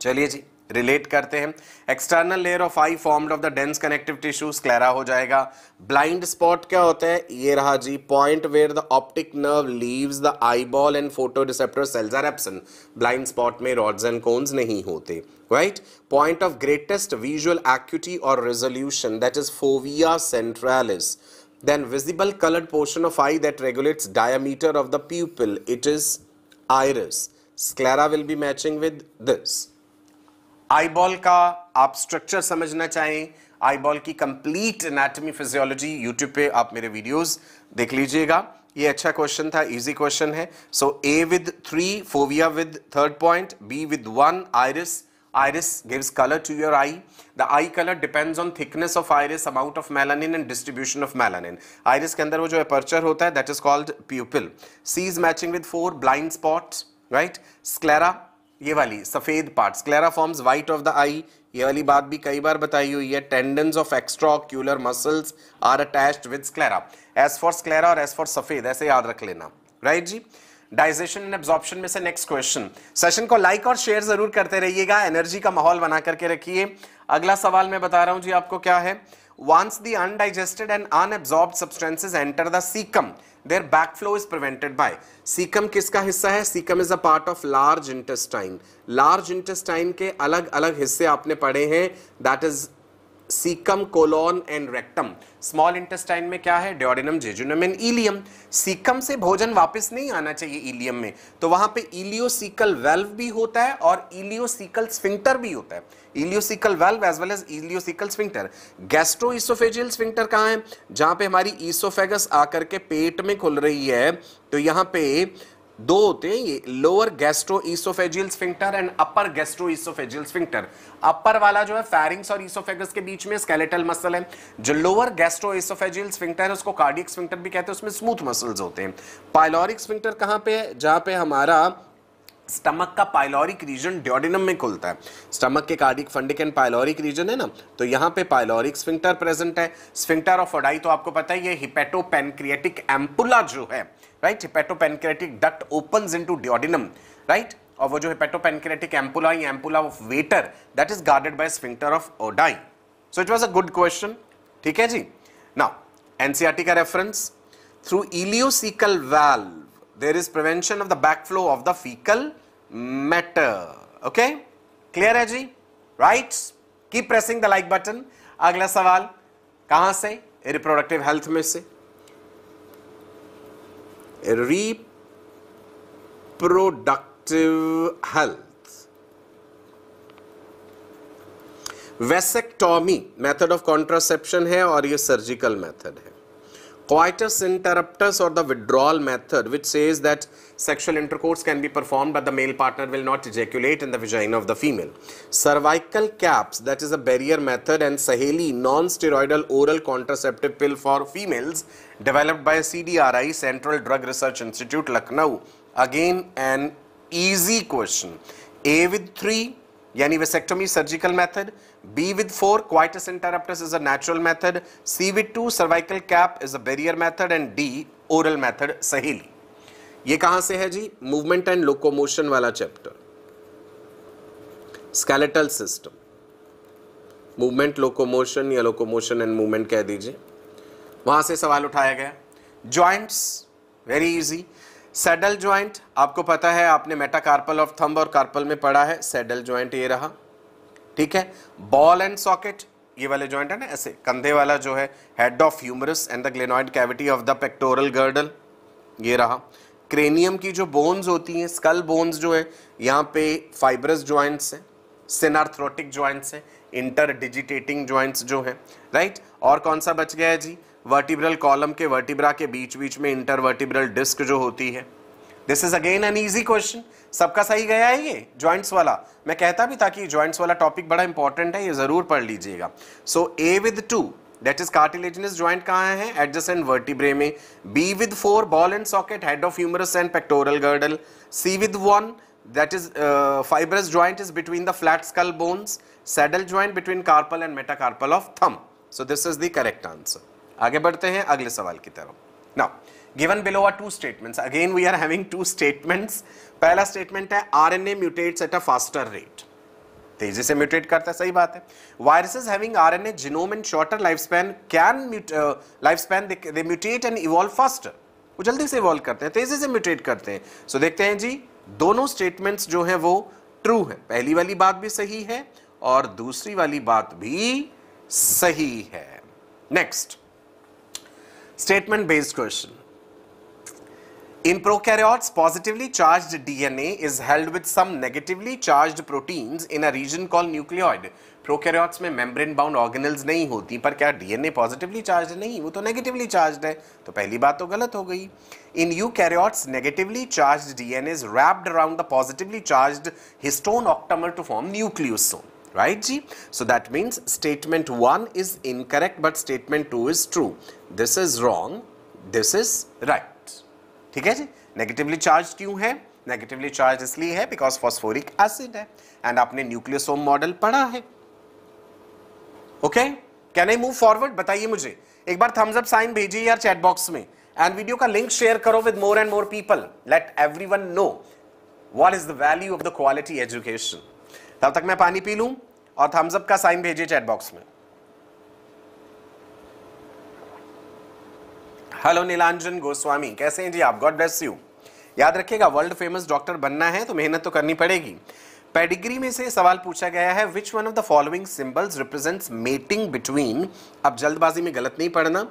[SPEAKER 1] चलिए जी रिलेट करते हैं external layer of eye formed of the dense connective tissue sclera हो जाएगा ब्लाइंड स्पॉट क्या होता है ये रहा जी point where the optic nerve leaves the eye ball and photo receptor cells are absent blind spot में रॉड्स एंड कोन्स नहीं होते right point of greatest visual acuity और resolution that is fovea centralis then visible coloured portion of eye that regulates diameter of the pupil it is iris sclera will be matching with this eyeball का आप structure समझना चाहें eyeball की complete anatomy physiology YouTube पे आप मेरे videos देख लीजिएगा ये अच्छा क्वेश्चन था इजी क्वेश्चन है so A with three fovea with third point B with one iris iris gives colour to your eye the eye colour depends on thickness of iris amount of melanin and distribution of melanin iris के अंदर वो जो aperture होता है that is called pupil C is matching with four blind spot right sclera ये वाली सफ़ेद part sclera forms white of the eye ये वाली बात भी कई बार बताई हुई है tendons of extra ocular muscles are attached with sclera S for sclera और एस फॉर सफ़ेद ऐसे याद रख लेना राइट जी डाइजेशन एंड एब्जॉर्प्शन में से नेक्स्ट क्वेश्चन सेशन को लाइक और शेयर जरूर करते रहिएगा एनर्जी का माहौल बना करके रखिए अगला सवाल मैं बता रहा हूं जी आपको क्या है once the undigested and unabsorbed substances enter the caecum their backflow is prevented by caecum किसका हिस्सा है caecum is a part of large intestine large intestine के अलग अलग हिस्से आपने पढ़े हैं that is caecum colon and rectum small intestine में क्या है duodenum jejunum and ileum caecum से भोजन वापस नहीं आना चाहिए इलियम में तो वहां पे इलियोसिकल वेल्व भी होता है और इलियोसिकल स्फिंक्टर भी होता है ileocaecal valve as well as ileocaecal sphincter gastro oesophageal sphincter कहाँ है जहां पे हमारी ईसोफेगस आकर के पेट में खुल रही है तो यहाँ पे दो होते हैं ये lower gastro oesophageal sphincter and upper gastro oesophageal sphincter upper वाला जो है फैरिंग्स और ईसोफेगस के बीच में स्केलेटल मसल है जो लोअर गैस्ट्रो ईसोफेजियल स्फिंक्टर है उसको कार्डियक स्फिंक्टर भी कहते हैं उसमें स्मूथ मसल्स होते हैं पाइलोरिक स्फिंक्टर कहाँ पे है जहाँ पे हमारा स्टमक का पाइलोरिक रीजन ड्योडिनम में खुलता है स्टमक के cardiac fundic and pyloric region है ना तो यहाँ पे पाइलोरिक स्फिंक्टर प्रेजेंट है स्फिंक्टर ऑफ ओडाई तो आपको पता है ये हिपेटो पेनक्रिएटिक एम्पुला जो है right hepatopancreatic duct open into duodenum right और वो जो हिपेटोपेनक्रेटिक एम्पुला ही ampulla of Vater that is guarded by sphincter of Oddi so it was a good question ठीक है जी नाउ एनसीईआरटी e का reference through ileocaecal valve there is prevention of the back flow of the faecal matter okay clear है जी right keep pressing the like button अगला सवाल कहां से रिप्रोडक्टिव हेल्थ में से reproductive health vasectomy method of contraception है और ये सर्जिकल मेथड है coitus interruptus or the withdrawal method which says that sexual intercourse can be performed but the male partner will not ejaculate in the vagina of the female. Cervical caps that is a barrier method and Saheli non-steroidal oral contraceptive pill for females developed by CDRI Central Drug Research Institute Lucknow. Again an easy question. A with 3 यानी vasectomy surgical method B with four coitus interruptus is a natural method C with two cervical cap is a barrier method and D oral method Saheli ये कहां से है जी movement and locomotion वाला चैप्टर skeletal system movement locomotion या locomotion and movement कह दीजिए वहां से सवाल उठाया गया joints very easy saddle joint आपको पता है आपने मेटा कार्पल ऑफ थंब और कार्पल में पढ़ा है सैडल ज्वाइंट ये रहा ठीक है बॉल एंड सॉकेट ये वाले ज्वाइंट है ना ऐसे कंधे वाला जो है head of humerus and the glenoid cavity of the pectoral girdle ये रहा क्रेनियम की जो बोन्स होती हैं स्कल बोन्स जो है यहाँ पे फाइबरस ज्वाइंट्स हैं सिनार्थ्रोटिक ज्वाइंट्स हैं इंटर डिजिटेटिंग ज्वाइंट्स जो हैं राइट और कौन सा बच गया है जी वर्टिब्रल कॉलम के वर्टिब्रा के बीच बीच में इंटरवर्टिब्रल डिस्क जो होती है this is again an easy question सबका सही गया है ये ज्वाइंट्स वाला मैं कहता भी था कि ज्वाइंट्स वाला टॉपिक बड़ा इंपॉर्टेंट है ये जरूर पढ़ लीजिएगा so A with two that is cartilaginous joint कहाँ है एंड वर्टिब्रे में B with four ball and socket head of humerus and pectoral girdle C with one that is fibrous joint is between the flat skull bones saddle joint between carpal and metacarpal of thumb so this is the correct answer आगे बढ़ते हैं अगले सवाल की तरफ ना given below are two statements again we are having two statements पहला statement है RNA mutates at a faster rate तेजी से म्यूटेट करता है सही बात है viruses having RNA genome and shorter life span can life span they mutate and evolve faster वो जल्दी से इवॉल्व करते हैं तेजी से म्यूटेट करते हैं सो so, देखते हैं जी दोनों स्टेटमेंट्स जो है वो ट्रू है पहली वाली बात भी सही है और दूसरी वाली बात भी सही है next Statement based question. In prokaryotes, positively charged DNA is held with some negatively charged proteins in a region called nucleoid. Prokaryotes mein membrane bound organelles nahi hoti, par kya DNA positively charged nahi, wo to negatively charged hai. To pehli baat to galat ho gayi. In eukaryotes, negatively charged DNA is wrapped around the positively charged histone octamer to form nucleosome. Right, G? So that means statement 1 is incorrect, but statement 2 is true. This is wrong this is right ठीक है जी negatively charge क्यों है negatively charge इसलिए है because phosphoric acid है and आपने nucleosome model पढ़ा है okay can I move forward बताइए मुझे एक बार थम्स अप साइन भेजिए यार चैट बॉक्स में एंड वीडियो का लिंक शेयर करो with more and more people let everyone know what is the value of the quality education तब तक मैं पानी पी लूं और थम्स अप का साइन भेजिए चैट बॉक्स में हेलो नीलांजन गोस्वामी कैसे हैं जी आप गॉड ब्लेस यू याद रखिएगा वर्ल्ड फेमस डॉक्टर बनना है तो मेहनत तो करनी पड़ेगी पेडिग्री में से सवाल पूछा गया है which one of the following symbols represents mating between अब जल्दबाजी में गलत नहीं पढ़ना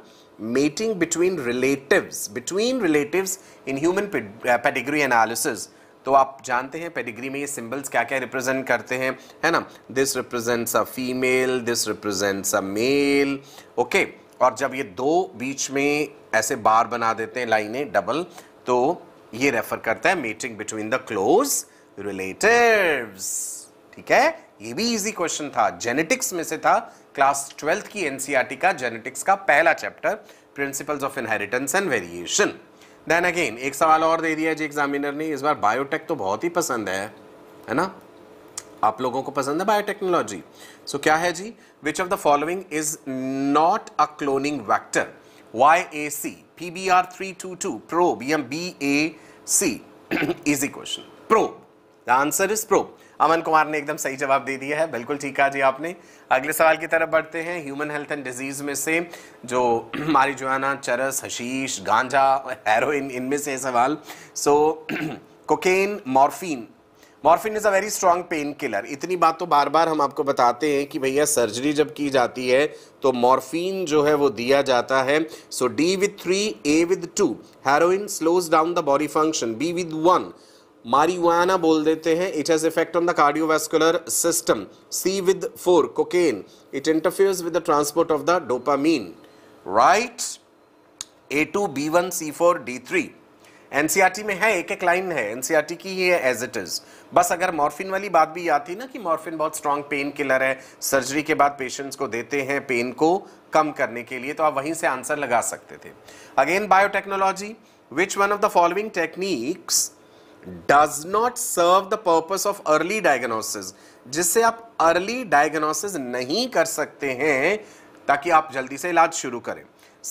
[SPEAKER 1] mating between relatives between relatives in human pedigree analysis तो आप जानते हैं पेडिग्री में ये सिंबल्स क्या क्या रिप्रेजेंट करते हैं है ना this represents a female this represents a male okay और जब ये दो बीच में ऐसे बार बना देते हैं लाइनें डबल तो ये रेफर करता है meeting between the close relatives ठीक है ये भी इजी क्वेश्चन था जेनेटिक्स में से था क्लास ट्वेल्थ की एनसीईआरटी e का जेनेटिक्स का पहला चैप्टर principles of inheritance and variation then again एक सवाल और दे दिया जी एग्जामिनर ने इस बार बायोटेक तो बहुत ही पसंद है है ना आप लोगों को पसंद है बायोटेक्नोलॉजी सो so, क्या है जी which of the following is not a cloning vector Y A C P B R three two two pro B M B A C easy question pro the answer is pro Aman Kumar ने एकदम सही जवाब दे दिया है बिल्कुल ठीक कहा जी आपने अगले सवाल की तरफ बढ़ते हैं ह्यूमन हेल्थ एंड डिजीज में से जो (clears throat) मारी जुआना चरस हशीश गांजा हेरोइन इनमें से सवाल so cocaine morphine morphine is a very strong pain killer इतनी बात तो बार बार हम आपको बताते हैं कि भैया सर्जरी जब की जाती है तो मॉर्फिन जो है वो दिया जाता है so D with three A with two heroin slows down the body function B with one marijuana बोल देते हैं it has effect on the cardiovascular system C with four cocaine it interferes with the transport of the dopamine right A two B one C four D three NCERT में है एक एक line है NCERT e की ही है as it is बस अगर morphine वाली बात भी आती ना कि मॉर्फिन बहुत स्ट्रांग पेन किलर है सर्जरी के बाद पेशेंट्स को देते हैं पेन को कम करने के लिए तो आप वहीं से आंसर लगा सकते थे again biotechnology which one of the following techniques does not serve the purpose of early diagnosis जिससे आप अर्ली डायग्नोसिस नहीं कर सकते हैं ताकि आप जल्दी से इलाज शुरू करें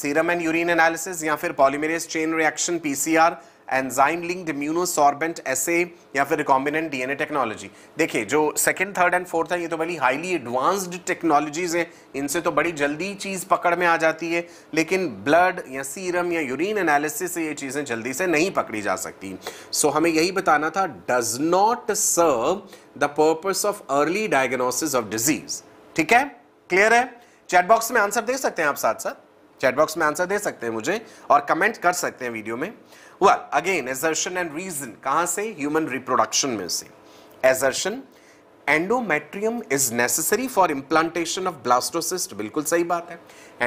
[SPEAKER 1] सीरम एंड यूरिन एनालिसिस या फिर polymerase chain reaction PCR enzyme linked immunosorbent ऐसे या फिर रिकॉम्बिनेंट डीएनए टेक्नोलॉजी देखिए जो सेकंड थर्ड एंड फोर्थ है ये तो बड़ी हाईली एडवांस्ड टेक्नोलॉजीज हैं इनसे तो बड़ी जल्दी चीज़ पकड़ में आ जाती है लेकिन ब्लड या सीरम या यूरिन एनालिसिस से ये चीज़ें जल्दी से नहीं पकड़ी जा सकती सो so, हमें यही बताना था does not serve the purpose of early diagnosis of disease ठीक है क्लियर है चैटबॉक्स में आंसर दे सकते हैं आप साथ साथ चैट बॉक्स में आंसर दे सकते हैं मुझे और कमेंट कर सकते हैं वीडियो में well again assertion and reason कहां से ह्यूमन रिप्रोडक्शन में से assertion endometrium is necessary for implantation of blastocyst बिल्कुल सही बात है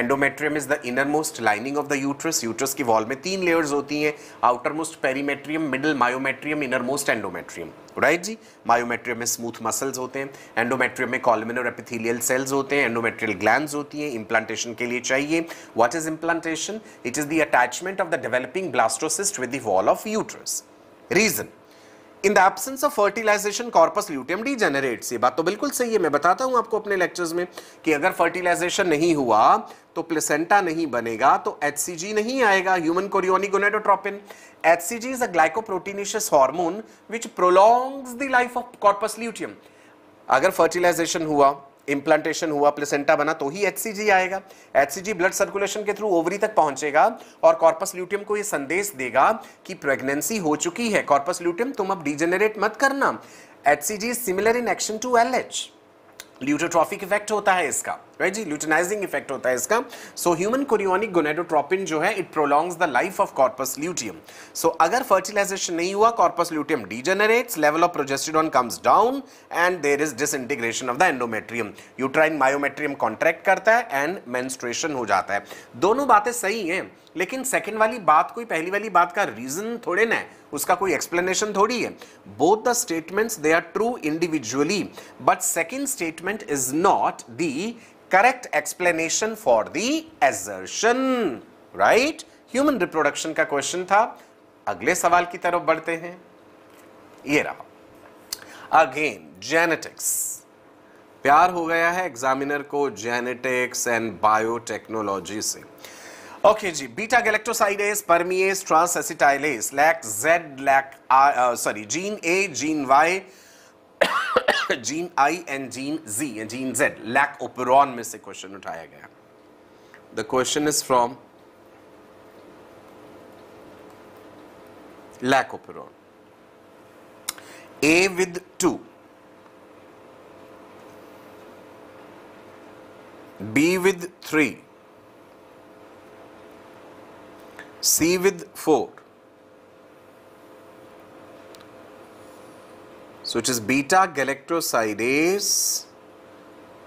[SPEAKER 1] endometrium is the inner most lining of the uterus uterus की वॉल में तीन लेयर्स होती हैं outer most perimetrium middle myometrium inner most endometrium right जी मायोमेट्रियम में स्मूथ मसल्स होते हैं एंडोमेट्रियम में कॉलमिनर एपिथेलियल सेल्स होते हैं एंडोमेट्रियल ग्लैंड होती हैं इम्प्लांटेशन के लिए चाहिए what is implantation it is the attachment of the developing blastocyst with the wall of uterus reason in the absence of fertilisation corpus luteum degenerates ये बात तो बिल्कुल सही है मैं बताता हूं आपको अपने लेक्चर्स में कि अगर फर्टिलाइजेशन नहीं हुआ तो प्लेसेंटा नहीं बनेगा तो एच नहीं आएगा human chorionic gonadotropin H is a glycoproteinaceous hormone which prolongs the life of corpus luteum अगर फर्टिलाइजेशन हुआ इम्प्लांटेशन हुआ प्लेसेंटा बना तो ही एच आएगा एच ब्लड सर्कुलेशन के थ्रू ओवरी तक पहुंचेगा और कॉर्पस ल्यूटियम को ये संदेश देगा कि प्रेगनेंसी हो चुकी है कॉर्पस ल्यूटियम तुम अब डिजेनरेट मत करना H similar in action to L luteotrophic effect होता है इसका राइट जी ल्यूटनाइजिंग इफेक्ट होता है इसका सो ह्यूमन कोरियोनिक गोनेडोट्रोपिन जो है it prolongs the life of corpus luteum so अगर फर्टिलाइजेशन नहीं हुआ corpus luteum degenerates level of progesterone comes down and there is disintegration of the endometrium uterine myometrium contract करता है and menstruation हो जाता है दोनों बातें सही हैं लेकिन सेकंड वाली बात कोई पहली वाली बात का रीजन थोड़े ना है उसका कोई एक्सप्लेनेशन थोड़ी है both the statements they are true individually but second statement is not the correct explanation for the assertion right human reproduction का क्वेश्चन था अगले सवाल की तरफ बढ़ते हैं ये रहा अगेन जेनेटिक्स प्यार हो गया है एग्जामिनर को जेनेटिक्स एंड बायोटेक्नोलॉजी से ओके जी beta galactosidase permease transacetylase lac Z lac sorry gene A gene Y gene I and gene G and gene Z lac operon में से क्वेश्चन उठाया गया the question is from lac operon A with two B with three C with 4. So it is beta galactosidase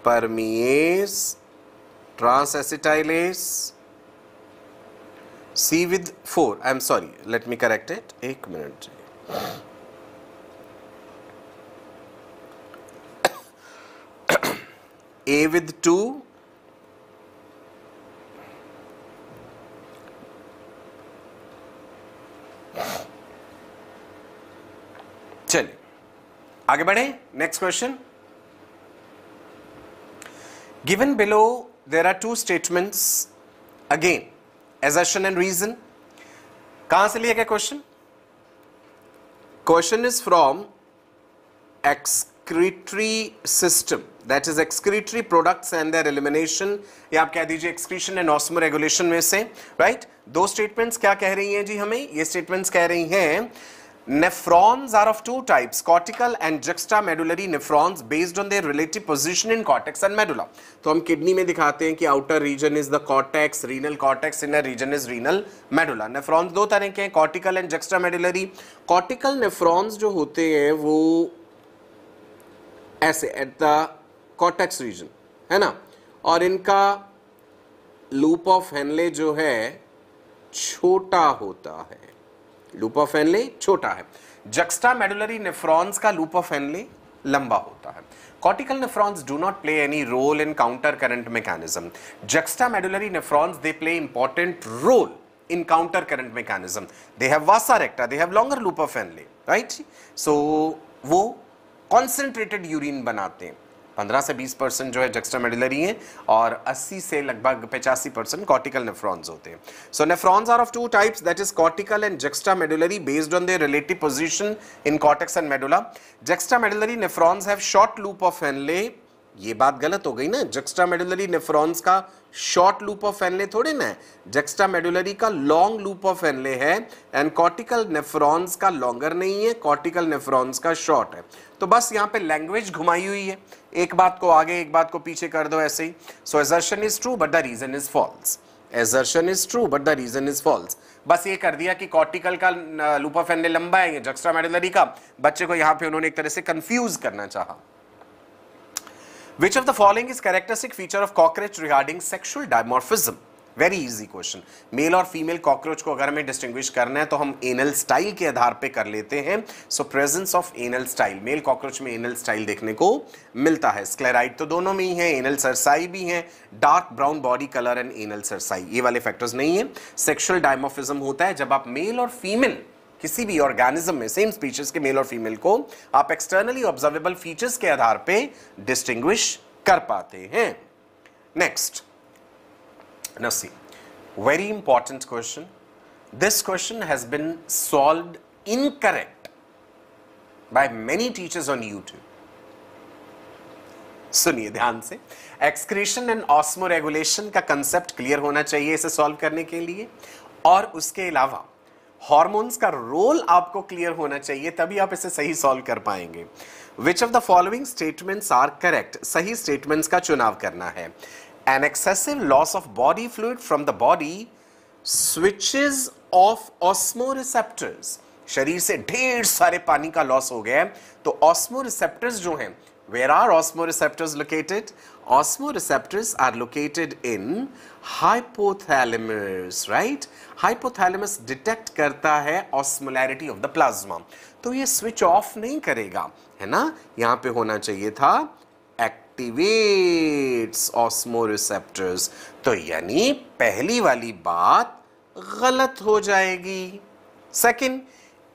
[SPEAKER 1] permease transacetylase C with 4. I am sorry, let me correct it. 1 (coughs) minute. A with 2 चलिए आगे बढ़े next question given below there are two statements again assertion and reason कहां से लिया गया question question is from ex excretory system that is excretory products and their elimination ya aap keh dijiye excretion and osmoregulation mein se right do statements kya keh rahi hain ji hame ye statements keh rahi hain Nephrons are of two types, cortical and juxtamedullary nephrons based on their relative position in cortex and medulla. to hum kidney mein dikhate hain ki outer region is the cortex, renal cortex, inner region is renal medulla. Nephrons do tarah ke hain cortical and juxtamedullary. Cortical nephrons jo hote hain wo ऐसे at the cortex region है ना और इनका loop of Henley जो है छोटा होता है लूप ऑफ हेनले छोटा है जक्स्टा मेडुलरी नेफ्रॉन्स का लूप ऑफ हेनले लंबा होता है cortical nephrons do not play any role in counter current mechanism juxtamedullary nephrons they play important role in counter current mechanism they have vasa recta they have longer loop of Henle right so वो concentrated urine बनाते हैं 15 से 20 percent जो है juxta मेडिलरी है और 80 से लगभग 85 परसेंट कॉर्टिकल नेफ्रॉन्स होते हैं so nephrons are of two types that is cortical and juxtamedullary based on their relative position in cortex and medulla juxtamedullary nephrons have short loop of Henle ये बात गलत हो गई ना juxtamedullary nephrons का short loop of Henle थोड़े ना है जेक्स्टा मेडुलरी का लॉन्ग लूप ऑफ एनले है एंड कॉर्टिकल नेफ्रॉन्स का लॉन्गर नहीं है कॉर्टिकल नेफ्रॉन्स का शॉर्ट है तो बस यहाँ पे लैंग्वेज घुमाई हुई है एक बात को आगे एक बात को पीछे कर दो ऐसे ही so assertion is true but the reason is false assertion is true but the reason is false बस ये कर दिया कि कॉर्टिकल का लूप ऑफ एनले लंबा है ये जक्स्ट्रा मेडुलरी का बच्चे को यहाँ पे उन्होंने एक तरह से कंफ्यूज करना चाहा Which of the following is characteristic feature of cockroach regarding sexual dimorphism? Very easy question male और फीमेल कॉकरोच को अगर हमें डिस्टिंग्विश करना है तो हम एनल स्टाइल के आधार पे कर लेते हैं so presence of anal style male cockroach में एनल स्टाइल देखने को मिलता है स्क्लेराइड तो दोनों में ही है एनल सरसाई भी है dark brown body colour and anal cerci ये वाले फैक्टर्स नहीं है सेक्शुअल डायमोफिज्म होता है जब आप मेल और फीमेल किसी भी ऑर्गेनिज्म में सेम स्पीशीज के मेल और फीमेल को आप एक्सटर्नली ऑब्जर्वेबल फीचर्स के आधार पे डिस्टिंग्विश कर पाते हैं नेक्स्ट नसी very important question this question has been solved incorrect by many teachers on YouTube सुनिए ध्यान से एक्सक्रीशन एंड ऑस्मो रेगुलेशन का कंसेप्ट क्लियर होना चाहिए इसे सॉल्व करने के लिए और उसके अलावा हॉर्मोन्स का रोल आपको क्लियर होना चाहिए तभी आप इसे सही सॉल्व कर पाएंगे which of the following statements are correct सही स्टेटमेंट्स का चुनाव करना है an excessive loss of body fluid from the body switches off osmoreceptor शरीर से ढेर सारे पानी का लॉस हो गया है तो ऑस्मो रिसेप्टर जो हैं Where are osmoreceptors located? Osmoreceptors are located in hypothalamus, right? Hypothalamus detect करता है osmolarity of the plasma. तो ये switch off नहीं करेगा, है ना? यहाँ पे होना चाहिए था activates osmoreceptors. तो यानी पहली वाली बात गलत हो जाएगी. Second,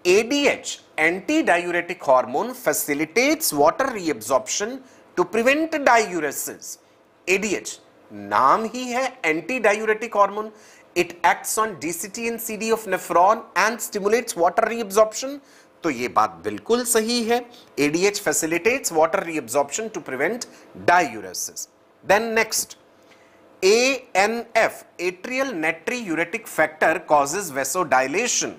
[SPEAKER 1] ADH, antidiuretic hormone, facilitates water reabsorption to prevent diuresis. ADH, नाम ही है antidiuretic hormone. It acts on DCT and CD of nephron and stimulates water reabsorption. तो ये बात बिल्कुल सही है ADH facilitates water reabsorption to prevent diuresis. Then next, ANF, atrial natriuretic factor causes vasodilation.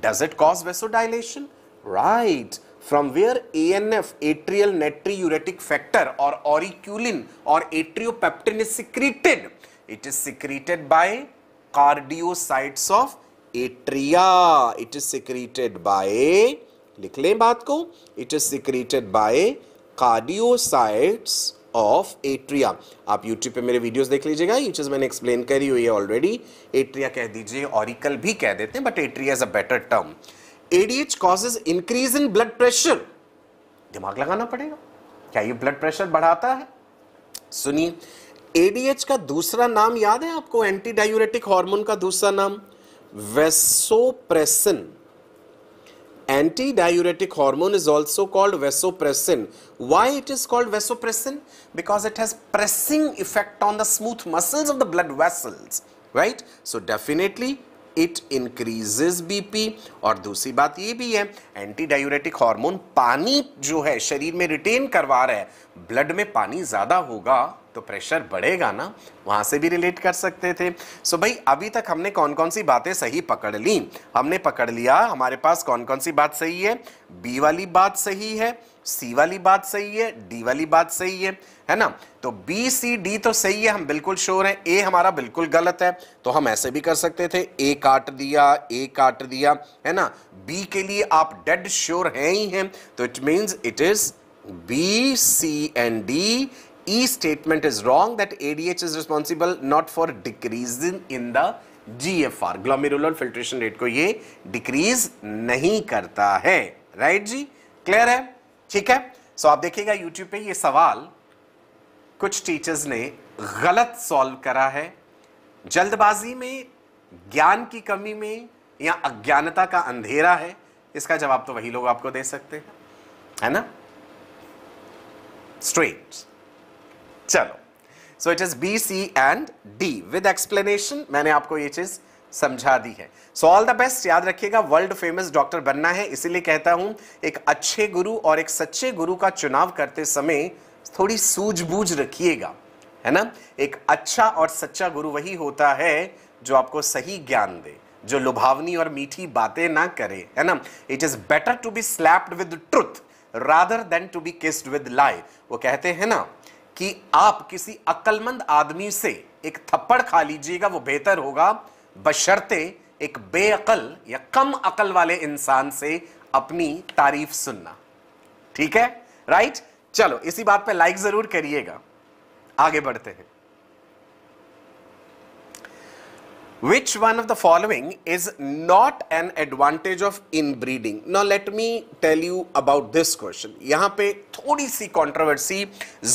[SPEAKER 1] Does it cause vasodilation? Right. From where ANF, atrial natriuretic factor or auriculin or atriopeptin is secreted? It is secreted by cardiocytes of atria. It is secreted by, लिख लें बात को, it is secreted by cardiocytes of atria आप YouTube पे मेरे videos देख लीजिएगा ये चीज़ मैंने एक्सप्लेन करी हुई है ऑलरेडी एट्रिया कह दीजिए ऑरिकल भी कह देते हैं but atria is a better term ADH causes increase in blood pressure दिमाग लगाना पड़ेगा क्या ये ब्लड प्रेशर बढ़ाता है सुनिए एडीएच का दूसरा नाम याद है आपको एंटी डायूरेटिक हॉर्मोन का दूसरा नाम vasopressin Antidiuretic hormone is also called vasopressin. Why it is called vasopressin? Because it has pressing effect on the smooth muscles of the blood vessels, right? So definitely it increases BP और दूसरी बात ये भी है anti diuretic hormone पानी जो है शरीर में रिटेन करवा रहा है ब्लड में पानी ज़्यादा होगा तो प्रेशर बढ़ेगा ना वहाँ से भी रिलेट कर सकते थे सो भाई अभी तक हमने कौन कौन सी बातें सही पकड़ ली हमने पकड़ लिया हमारे पास कौन कौन सी बात सही है बी वाली बात सही है सी वाली बात सही है डी वाली बात सही है है ना तो बी सी डी तो सही है हम बिल्कुल श्योर हैं ए हमारा बिल्कुल गलत है तो हम ऐसे भी कर सकते थे ए काट दिया ए काट दिया है ना बी के लिए आप डेड श्योर हैं ही हैं तो it means it is B C and D statement is that A D H is responsible not for decreasing in the G F R glomerular filtration rate को ये डिक्रीज नहीं करता है राइट right जी clear है ठीक है सो so, आप देखिएगा यूट्यूब पे ये सवाल कुछ टीचर्स ने गलत सॉल्व करा है जल्दबाजी में ज्ञान की कमी में या अज्ञानता का अंधेरा है इसका जवाब तो वही लोग आपको दे सकते हैं है ना स्ट्रेट चलो so it is B C and D with explanation मैंने आपको ये चीज समझा दी है सो ऑल द बेस्ट याद रखिएगा वर्ल्ड फेमस डॉक्टर बनना है इसीलिए कहता हूं एक अच्छे गुरु और एक सच्चे गुरु का चुनाव करते समय थोड़ी सूझबूझ रखिएगा है ना एक अच्छा और सच्चा गुरु वही होता है जो आपको सही ज्ञान दे जो लुभावनी और मीठी बातें ना करे है ना it is better to be slapped with truth rather than to be kissed with lie वो कहते हैं ना कि आप किसी अक्लमंद आदमी से एक थप्पड़ खा लीजिएगा वो बेहतर होगा बशर्ते एक बेअकल या कम अकल वाले इंसान से अपनी तारीफ सुनना ठीक है राइट right? चलो इसी बात पे लाइक जरूर करिएगा आगे बढ़ते हैं which one of the following is not an advantage of inbreeding no let me tell you about this question यहां पे थोड़ी सी कॉन्ट्रोवर्सी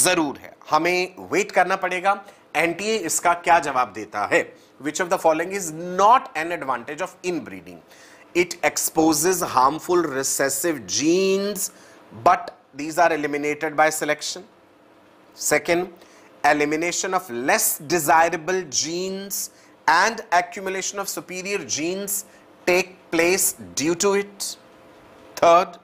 [SPEAKER 1] जरूर है हमें वेट करना पड़ेगा एनटीए इसका क्या जवाब देता है which of the following is not an advantage of inbreeding it exposes harmful recessive genes but These are eliminated by selection. Second, elimination of less desirable genes and accumulation of superior genes take place due to it. Third,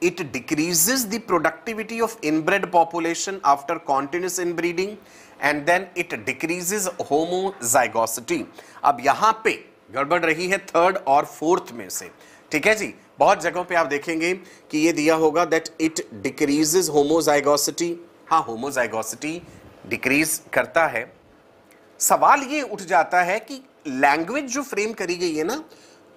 [SPEAKER 1] it decreases the productivity of inbred population after continuous inbreeding and then it decreases homozygosity. अब यहाँ पे गड़बड़ रही है third और fourth में से ठीक है जी बहुत जगहों पे आप देखेंगे कि ये दिया होगा दैट इट डिक्रीजेज होमोजाइगोसिटी हाँ होमोजाइगोसिटी डिक्रीज करता है सवाल ये उठ जाता है कि लैंग्वेज जो फ्रेम करी गई है ना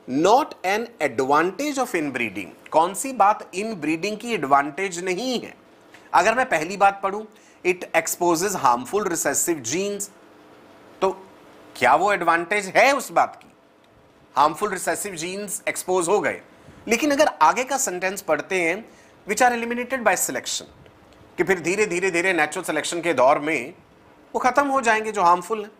[SPEAKER 1] not an advantage of inbreeding कौन सी बात इन ब्रीडिंग की एडवांटेज नहीं है अगर मैं पहली बात पढ़ू it exposes harmful recessive genes तो क्या वो एडवांटेज है उस बात की हार्मफुल रिसेसिव जीन्स एक्सपोज हो गए लेकिन अगर आगे का सेंटेंस पढ़ते हैं which are eliminated by selection कि फिर धीरे धीरे धीरे नेचुरल सिलेक्शन के दौर में वो खत्म हो जाएंगे जो हार्मफुल हैं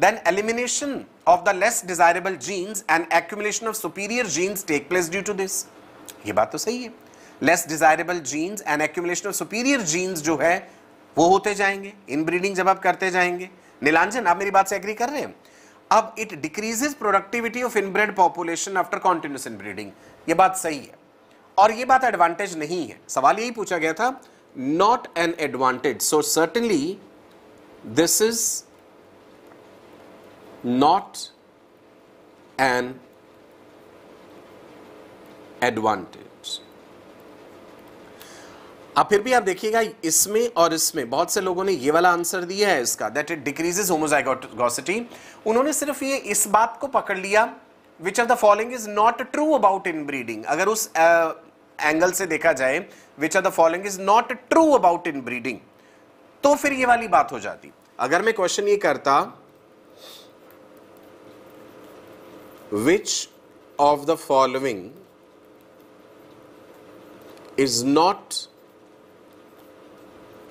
[SPEAKER 1] then elimination of the less desirable genes and accumulation of superior genes take place due to this ये बात तो सही है less desirable genes and accumulation of superior genes जो है वो होते जाएंगे inbreeding जब आप करते जाएंगे नीलांजन आप मेरी बात से एग्री कर रहे हैं अब it decreases productivity of inbred population after continuous inbreeding ये बात सही है और ये बात एडवांटेज नहीं है सवाल यही पूछा गया था not an advantage so certainly this is not an advantage अब फिर भी आप देखिएगा इसमें और इसमें बहुत से लोगों ने ये वाला आंसर दिया है इसका दैट इट डिक्रीजेज होमोजाइगोसिटी उन्होंने सिर्फ ये इस बात को पकड़ लिया which are the following is not true about inbreeding अगर उस एंगल uh, से देखा जाए which are the following is not true about inbreeding तो फिर ये वाली बात हो जाती अगर मैं क्वेश्चन ये करता which of the following is not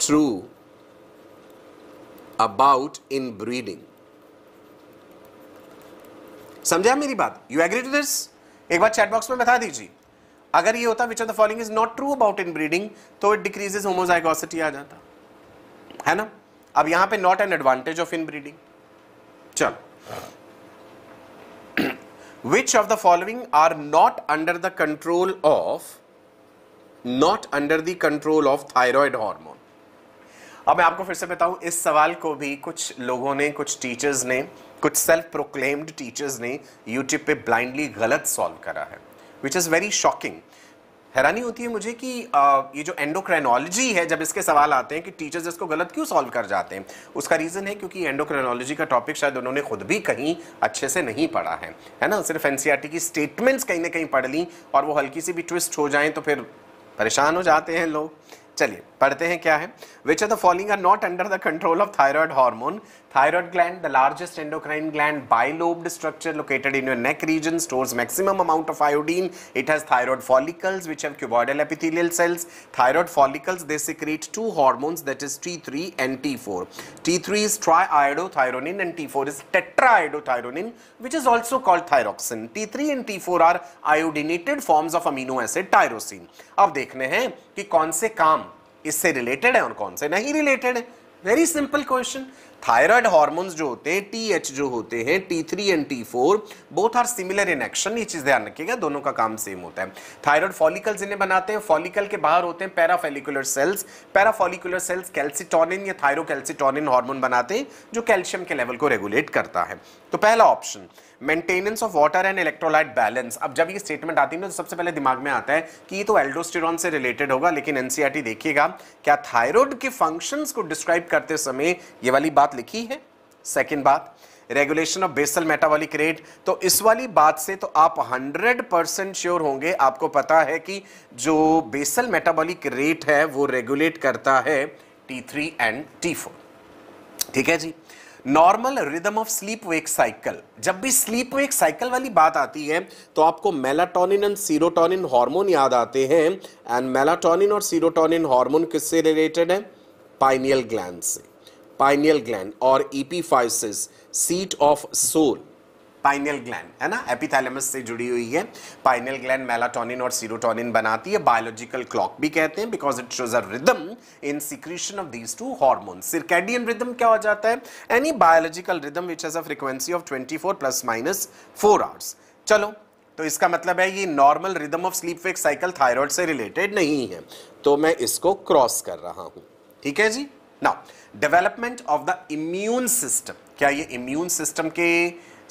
[SPEAKER 1] true about inbreeding समझे मेरी बात यू एग्री टू दिस एक बार चैट बॉक्स में बता दीजिए अगर ये होता which of the following is not true about inbreeding तो इट डिक्रीजेज होमोजाइगोसिटी आ जाता है ना अब यहां पे not an advantage of inbreeding चलो which of the following are not under the control of not under the control of thyroid hormone अब मैं आपको फिर से बताऊं इस सवाल को भी कुछ लोगों ने कुछ टीचर्स ने कुछ सेल्फ प्रोक्लेम्ड टीचर्स ने यूट्यूब पे ब्लाइंडली गलत सॉल्व करा है विच इज़ वेरी शॉकिंग हैरानी होती है मुझे कि ये जो एंडोक्राइनोलॉजी है जब इसके सवाल आते हैं कि टीचर्स इसको गलत क्यों सॉल्व कर जाते हैं उसका रीज़न है क्योंकि एंडोक्राइनोलॉजी का टॉपिक शायद उन्होंने खुद भी कहीं अच्छे से नहीं पढ़ा है है ना सिर्फ एन e की स्टेटमेंट्स कहीं ना कहीं पढ़ ली और वो हल्की सी भी ट्विस्ट हो जाएँ तो फिर परेशान हो जाते हैं लोग चलिए पढ़ते हैं क्या है which are the following are not under the control of thyroid hormone Thyroid gland, the largest endocrine gland, bilobed structure located in your neck region, stores maximum amount of iodine. It has thyroid follicles which have cuboidal epithelial cells. Thyroid follicles, they secrete two hormones that is T3 and T4. T3 is triiodothyronine and T4 is tetraiodothyronine which is also called thyroxin. T3 and T4 are iodinated forms of amino acid tyrosine. Now, देखने हैं कि कौन से is इससे related है और कौन से नहीं रिलेटेड है वेरी थायराइड हार्मोन्स जो होते हैं टी एच जो होते हैं T three and T four both are similar in action ये चीज़ ध्यान रखिएगा दोनों का काम सेम होता है थायराइड फॉलिकल्स इन्हें बनाते हैं फॉलिकल के बाहर होते हैं parafollicular cells parafollicular cells calcitonin या थायरोकैल्सिटोनिन हार्मोन बनाते हैं जो कैल्शियम के लेवल को रेगुलेट करता है तो पहला option maintenance of water and electrolyte balance अब जब ये स्टेटमेंट आती है ना तो सबसे पहले दिमाग में आता है कि ये तो एल्डोस्टेरॉन से रिलेटेड होगा लेकिन एनसीईआरटी e देखिएगा क्या थायराइड के फंक्शंस को डिस्क्राइब करते समय ये वाली बात लिखी है सेकंड बात regulation of basal metabolic rate तो इस वाली बात से तो आप 100 परसेंट श्योर होंगे आपको पता है कि जो बेसल मेटाबॉलिक रेट है वो रेगुलेट करता है T3 एंड T4 ठीक है जी normal rhythm of sleep wake cycle जब भी स्लीप वेक साइकिल वाली बात आती है तो आपको मेलाटोनिन एंड सीरोटोनिन हार्मोन याद आते हैं एंड मेलाटोनिन और सीरोटोनिन हार्मोन किससे रिलेटेड है पाइनियल ग्लैंड से पाइनियल ग्लैंड और epiphysis seat of soul pineal gland है ना एपिथैलेमस से जुड़ी हुई है पाइनल ग्लैंड मेलाटोनिन और सीरोटोनिन बनाती है बायोलॉजिकल क्लॉक भी कहते हैं because it shows a rhythm in secretion of these two hormone circadian rhythm क्या हो जाता है any biological rhythm which has a frequency of 24 plus minus 4 hours चलो तो इसका मतलब है ये normal rhythm of sleep wake cycle thyroid से रिलेटेड नहीं है तो मैं इसको क्रॉस कर रहा हूं ठीक है जी now development of the immune system क्या ये इम्यून सिस्टम के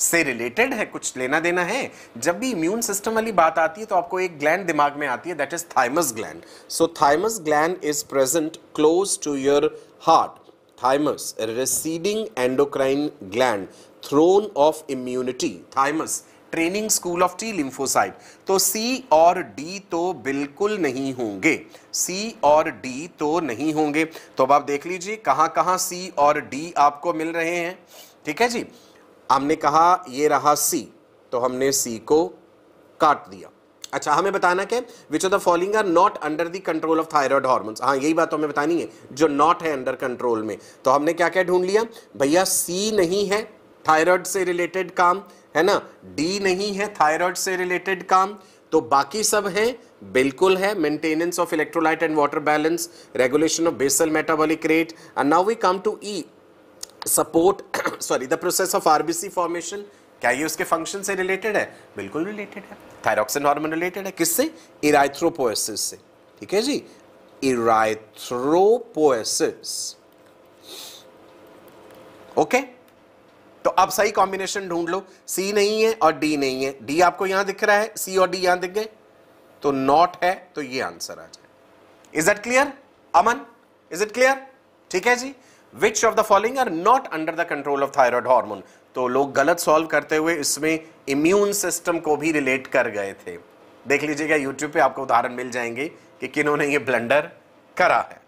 [SPEAKER 1] से रिलेटेड है कुछ लेना देना है जब भी इम्यून सिस्टम वाली बात आती है तो आपको एक ग्लैंड दिमाग में आती है that is thymus gland so thymus gland is present close to your heart thymus receding endocrine gland throne of immunity thymus training school of T lymphocyte तो सी और डी तो बिल्कुल नहीं होंगे सी और डी तो नहीं होंगे तो अब आप देख लीजिए कहां कहां सी और डी आपको मिल रहे हैं ठीक है जी हमने कहा ये रहा सी तो हमने सी को काट दिया अच्छा हमें बताना क्या which of the following are not under the control of thyroid hormones हाँ यही बात तो हमें बतानी है जो नॉट है अंडर कंट्रोल में तो हमने क्या क्या ढूंढ लिया भैया सी नहीं है थायराइड से रिलेटेड काम है ना डी नहीं है थायराइड से रिलेटेड काम तो बाकी सब है बिल्कुल है maintenance of electrolyte and water balance regulation of basal metabolic rate and now we come to E support sorry the process of RBC formation क्या ये उसके फंक्शन से रिलेटेड है बिल्कुल रिलेटेड है थायरॉक्सिन हार्मोन रिलेटेड है किससे इराइथ्रोपोएसिस से ठीक है जी इराइथ्रोपोएसिस ओके तो अब सही कॉम्बिनेशन ढूंढ लो सी नहीं है और डी नहीं है डी आपको यहां दिख रहा है सी और डी यहां दिख गए तो नॉट है तो ये आंसर आ जाए is it clear Aman is it clear ठीक है जी which of the following are not under the control of thyroid hormone तो लोग गलत सॉल्व करते हुए इसमें इम्यून सिस्टम को भी रिलेट कर गए थे देख लीजिएगा यूट्यूब पे आपको उदाहरण मिल जाएंगे कि किन्होंने ये ब्लंडर करा है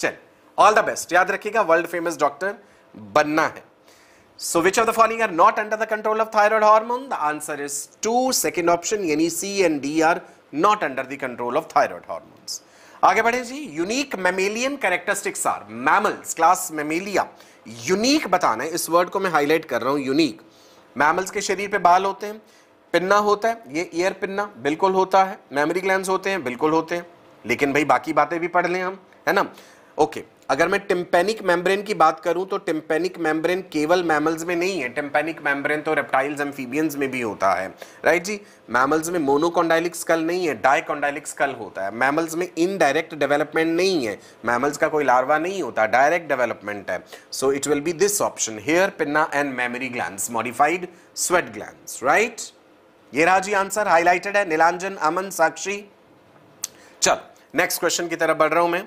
[SPEAKER 1] चल ऑल द बेस्ट याद रखिएगा वर्ल्ड फेमस डॉक्टर बनना है so which of the following are not under the control of thyroid hormone the answer is two second option यानी C and D are not under the control of thyroid hormone आगे बढ़े जी unique mammalian characteristics are mammals class mammalia unique बताना है इस word को मैं highlight कर रहा हूँ यूनिक मैमल्स के शरीर पे बाल होते हैं पिन्ना होता है ये ईयर पिन्ना बिल्कुल होता है मेमोरी ग्लैंड होते हैं बिल्कुल होते हैं लेकिन भाई बाकी बातें भी पढ़ लें हम है ना ओके अगर मैं टिम्पेनिक मेम्ब्रेन की बात करूं तो टिम्पेनिक मेम्ब्रेन केवल मैमल्स में नहीं है टिम्पेनिक मेम्ब्रेन तो रेप्टाइल्स एम्फीबियंस में भी होता है राइट जी मैमल्स में मोनोकोंडाइलिक स्कल नहीं है डायकोंडाइलिक स्कल होता है मैमल्स में इनडायरेक्ट डेवलपमेंट नहीं है मैमल्स का कोई लार्वा नहीं होता डायरेक्ट डेवलपमेंट है so it will be this option hair pinna and mammary gland modified sweat gland right ये रहा जी आंसर हाईलाइटेड है नीलांजन अमन साक्षी चल नेक्स्ट क्वेश्चन की तरफ बढ़ रहा हूं मैं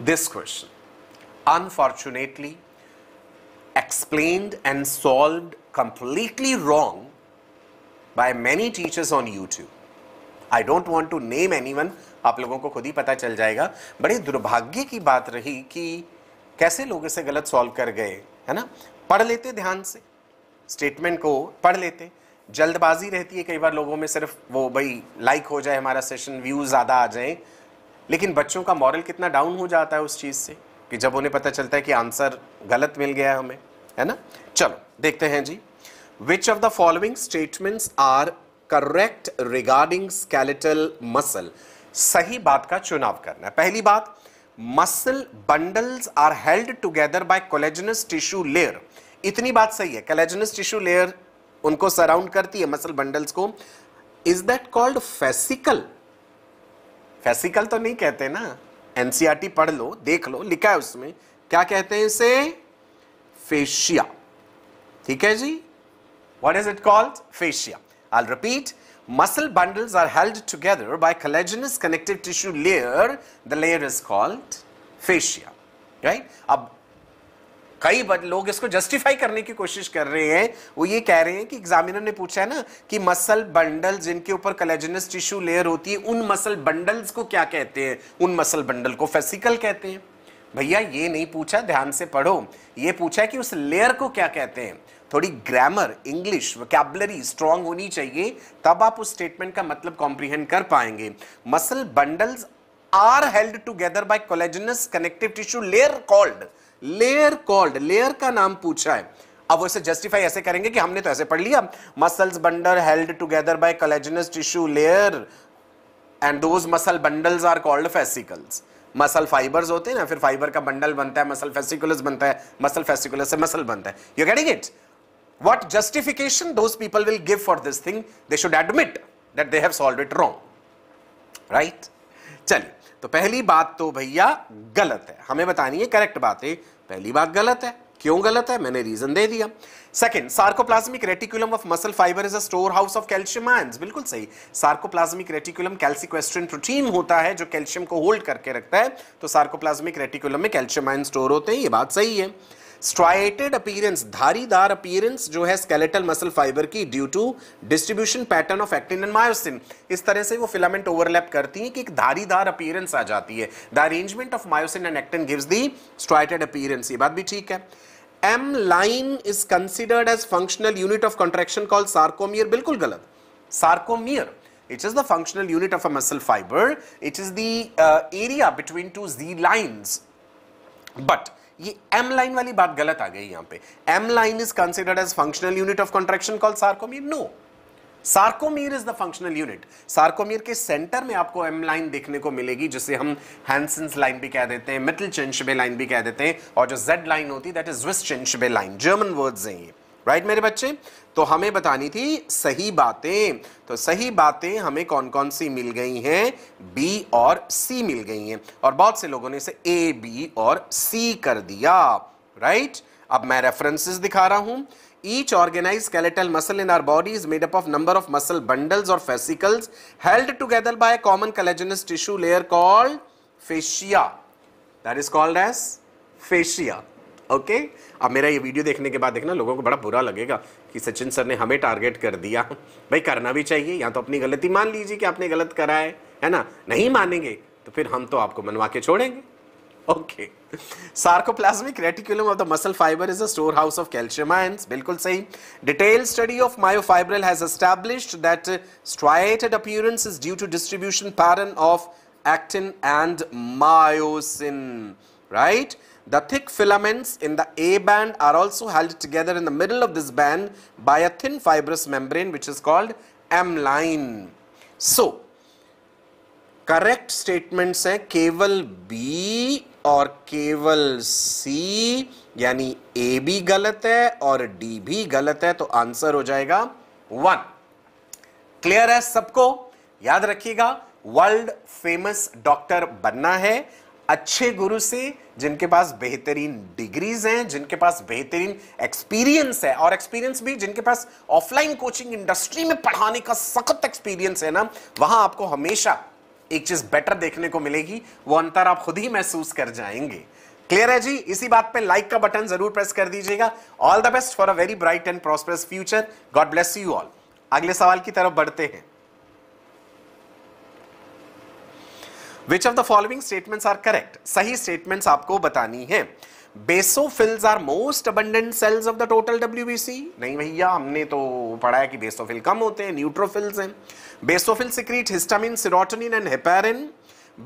[SPEAKER 1] this question. Unfortunately, explained and solved completely wrong by many teachers on YouTube. I don't want to name any one आप लोगों को खुद ही पता चल जाएगा बड़ी दुर्भाग्य की बात रही कि कैसे लोग इसे गलत सॉल्व कर गए है ना पढ़ लेते ध्यान से स्टेटमेंट को पढ़ लेते जल्दबाजी रहती है कई बार लोगों में सिर्फ वो भाई लाइक हो जाए हमारा सेशन व्यूज़ ज़्यादा आ जाए लेकिन बच्चों का मॉरल कितना डाउन हो जाता है उस चीज़ से कि जब उन्हें पता चलता है कि आंसर गलत मिल गया है हमें है ना चलो देखते हैं जी which of the following statements are correct regarding skeletal muscle सही बात का चुनाव करना है पहली बात muscle bundles are held together by collagenous tissue layer इतनी बात सही है कोलेजनस टिश्यू लेयर उनको सराउंड करती है मसल बंडल्स को is that called fascicle vesicle तो नहीं कहते ना एनसीआरटी e पढ़ लो देख लो लिखा है उसमें क्या कहते हैं इसे फेशिया ठीक है जी what is it called fascia I'll repeat muscle bundles are held together by collagenous connective tissue layer the layer is called fascia right अब कई लोग इसको जस्टिफाई करने की कोशिश कर रहे हैं वो ये कह रहे हैं कि एग्जामिनर ने पूछा है ना कि मसल बंडल जिनके ऊपर कलेजनस टिश्यू लेयर होती है उन मसल बंडल्स को क्या कहते हैं उन मसल बंडल को फेसिकल कहते हैं भैया ये नहीं पूछा ध्यान से पढ़ो ये पूछा है कि उस लेयर को क्या कहते हैं थोड़ी ग्रामर इंग्लिश वोकेबलरी स्ट्रांग होनी चाहिए तब आप उस स्टेटमेंट का मतलब कॉम्प्रीहेंड कर पाएंगे muscle bundles are held together by collagenous connective tissue layer called layer called layer का नाम पूछा है अब उसे जस्टिफाई ऐसे करेंगे कि हमने तो ऐसे पढ़ लिया muscles bundle held together by collagenous tissue layer and those muscle bundles are called fascicles muscle fibres होते हैं ना फिर फाइबर का बंडल बनता है मसल फेसिकुलस बनता है मसल फेसिकुलस से मसल बनता है you getting it what justification those people will give for this thing they should admit that they have solved it wrong right चलिए तो पहली बात तो भैया गलत है हमें बतानी है करेक्ट बात है पहली बात गलत है क्यों गलत है मैंने रीजन दे दिया second sarcoplasmic reticulum of muscle fibre is a store house of calcium ions बिल्कुल सही सार्कोप्लाज्मिक रेटिकुलम कैल्सिक्वेस्ट्रिन प्रोटीन होता है जो कैल्शियम को होल्ड करके रखता है तो सार्कोप्लाज्मिक रेटिकुलम में कैल्शियम आयन स्टोर होते हैं ये बात सही है स्ट्राइटेड अपीयरेंस धारीदार अपीयरेंस जो है स्केलेटल मसल फाइबर की due to distribution pattern of actin and myosin इस तरह से वो फिलामेंट ओवरलैप करती है कि एक धारीदार अपीयरेंस आ जाती है the arrangement of myosin and actin gives the striated appearance ये बात भी ठीक है M line is considered as functional unit of contraction call sarcomere बिल्कुल गलत sarcomere it is the functional unit of a muscle fiber it is the uh, area between two z lines but ये M line वाली बात गलत आ गई यहां पे M line is considered as functional unit of contraction call sarcomere no sarcomere is the functional unit sarcomere के centre में आपको एम लाइन देखने को मिलेगी जिसे हम हैंसन लाइन भी कह देते हैं मिटल चेंशबे लाइन भी कह देते हैं और जो जेड लाइन होती है दैट इज विस्ट चेंशबे लाइन जर्मन वर्ड्स हैं ये राइट मेरे बच्चे तो हमें बतानी थी सही बातें तो सही बातें हमें कौन कौन सी मिल गई हैं बी और सी मिल गई हैं और बहुत से लोगों ने इसे ए बी और सी कर दिया राइट अब मैं रेफरेंसेस दिखा रहा हूं each organise skeletal muscle in our body made up of number of muscle bundles और fascicles held together by common collagenous tissue layer called fascia that is called as fascia okay okay? अब मेरा ये video देखने के बाद देखना लोगों को बड़ा बुरा लगेगा कि सचिन सर ने हमें टारगेट कर दिया भाई करना भी चाहिए या तो अपनी गलती मान लीजिए कि आपने गलत करा है है ना नहीं मानेंगे तो फिर हम तो आपको मनवा के छोड़ेंगे okay sarcoplasmic reticulum of the muscle fibre is a store house of calcium ions बिल्कुल सही detail study of myofibril has established that striated appearance is due to distribution pattern of and myosin right right The thick filaments in the A band are also held together in the middle of this band by a thin fibrous membrane which is called M line. So, correct statements are केवल B और केवल C यानी A भी गलत है और D भी गलत है तो आंसर हो जाएगा वन क्लियर है सबको याद रखिएगा वर्ल्ड फेमस डॉक्टर बनना है अच्छे गुरु से जिनके पास बेहतरीन डिग्रीज हैं जिनके पास बेहतरीन एक्सपीरियंस है और एक्सपीरियंस भी जिनके पास ऑफलाइन कोचिंग इंडस्ट्री में पढ़ाने का सख्त एक्सपीरियंस है ना वहां आपको हमेशा एक चीज बेटर देखने को मिलेगी वो अंतर आप खुद ही महसूस कर जाएंगे क्लियर है जी इसी बात पे लाइक का बटन जरूर प्रेस कर दीजिएगा all the best for a very bright and prosperous future God bless you all अगले सवाल की तरफ बढ़ते हैं which of the following statements are correct सही स्टेटमेंट्स आपको बतानी है basophils are most abundant cells of the total WBC नहीं भैया हमने तो पढ़ा है कि बेसोफिल कम होते हैं न्यूट्रोफिल्स हैं basophil secrete histamine serotonin and heparin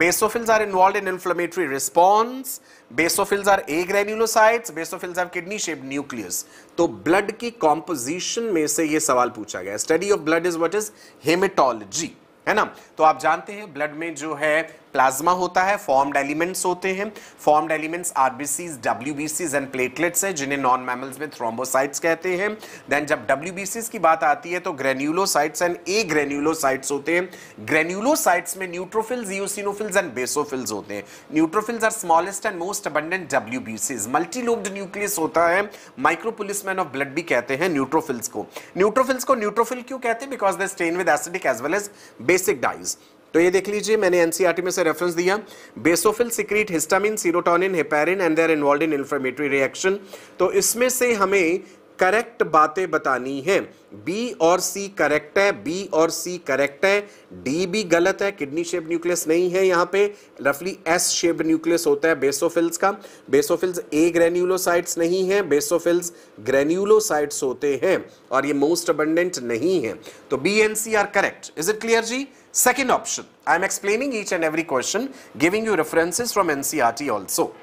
[SPEAKER 1] basophils are involve in inflammatory response basophils are a granulocytes basophils are kidney shape nucleus तो ब्लड की कॉम्पोजिशन में से ये सवाल पूछा गया study of blood is what is haematology है ना तो आप जानते हैं ब्लड में जो है प्लाज्मा होता है फॉर्म्ड एलिमेंट्स होते हैं फॉर्म्ड एलिमेंट्स आरबीसीज डब्ल्यूबीसीज एंड प्लेटलेट्स है जिन्हें नॉन मैमल्स में थ्रोम्बोसाइट्स कहते हैं देन जब डब्ल्यूबीसीज की बात आती है तो ग्रेन्यूलोसाइट्स एंड ए ग्रेन्यूलोसाइट्स होते हैं ग्रेन्यूलोसाइट्स में न्यूट्रोफिल्स यूसिनोफिल्स एंड बेसोफिल्स होते हैं neutrophils are smallest and most abundant डब्ल्यूबीसीज मल्टीलोब्ड न्यूक्लियस होता है माइक्रोपुलिसमैन ऑफ ब्लड भी कहते हैं न्यूट्रोफिल्स को न्यूट्रोफिल्स को न्यूट्रोफिल क्यों कहते हैं because they stain with acidic as well as basic dyes तो ये देख लीजिए मैंने एनसीईआरटी e में से रेफरेंस दिया basophil secrete histamine serotonin heparin and there involve in inflammatory reaction तो इसमें से हमें करेक्ट बातें बतानी है बी और सी करेक्ट है बी और सी करेक्ट है डी भी गलत है किडनी शेप न्यूक्लियस नहीं है यहाँ पे रफली एस शेप न्यूक्लियस होता है बेसोफिल्स का बेसोफिल्स ए ग्रेन्यूलोसाइट्स नहीं है बेसोफिल्स ग्रेन्यूलोसाइट्स होते हैं और ये मोस्ट अबंडेंट नहीं है तो B and C are correct is it clear जी Second option, I am explaining each and every question, giving you references from NCRT also.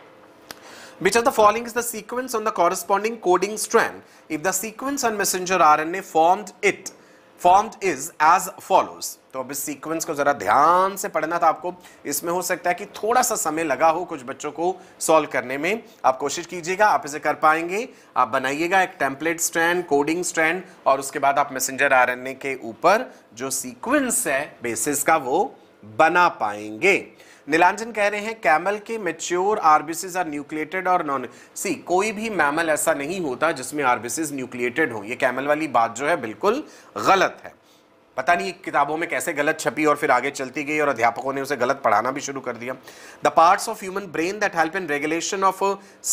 [SPEAKER 1] Which of the following is the sequence on the corresponding coding strand? If the sequence on messenger RNA formed it, formed is as follows. तो अब इस sequence को ज़रा ध्यान से पढ़ना था आपको इसमें हो सकता है कि थोड़ा सा समय लगा हो कुछ बच्चों को सॉल्व करने में आप कोशिश कीजिएगा आप इसे कर पाएंगे आप बनाइएगा एक टेम्पलेट स्ट्रैंड कोडिंग स्ट्रैंड और उसके बाद आप मैसेंजर ए के ऊपर जो सीक्वेंस है बेसिस का वो बना पाएंगे नीलांजन कह रहे हैं कैमल के मेच्योर आरबीसीज आर न्यूक्लिएटेड और नॉन सी कोई भी मैमल ऐसा नहीं होता जिसमें आरबीसीज न्यूक्लिएटेड हो ये कैमल वाली बात जो है बिल्कुल गलत है पता नहीं किताबों में कैसे गलत छपी और फिर आगे चलती गई और अध्यापकों ने उसे गलत पढ़ाना भी शुरू कर दिया the parts of human brain that help in regulation of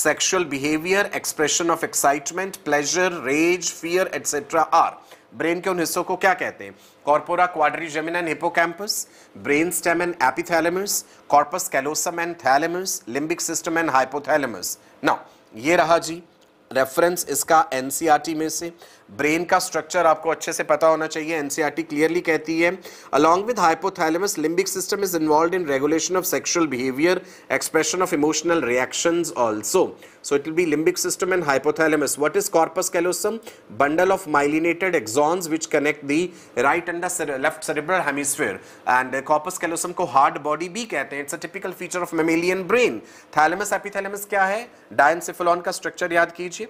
[SPEAKER 1] sexual behaviour expression of excitement pleasure rage fear etcetera are brain के उन हिस्सों को क्या कहते हैं corpora quadrigemina and hippocampus brain stem and epithalamus corpus callosum and thalamus limbic system and hypothalamus ना ये रहा जी रेफरेंस इसका एनसीआरटी e में से ब्रेन का स्ट्रक्चर आपको अच्छे से पता होना चाहिए एनसीईआरटी क्लियरली e कहती है along with hypothalamus limbic system is involve in regulation of sexual behaviour expression of emotional reactions also so it will be limbic system and hypothalamus what is corpus callosum bundle of myelinated axons which connect the right and the left cerebral hemisphere and corpus callosum को hard body भी कहते हैं it's a typical feature of mammalian brain thalamus epithalamus क्या है diencephalon का structure याद कीजिए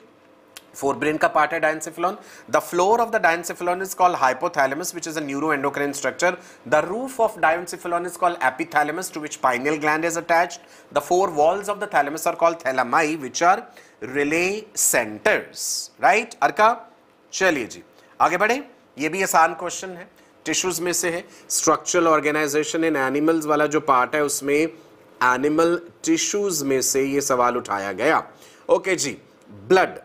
[SPEAKER 1] fore brain का पार्ट है diencephalon the floor of the diencephalon is call hypothalamus which is a neuroendocrine structure the roof of diencephalon is call epithalamus to which pineal gland is attached the four walls of the thalamus are called thalami which are relay centres right अर्का चलिए जी आगे बढ़े ये भी आसान question है tissues में से है स्ट्रक्चरल ऑर्गेनाइजेशन इन एनिमल्स वाला जो पार्ट है उसमें एनिमल टिश्यूज में से ये सवाल उठाया गया ओके okay, जी ब्लड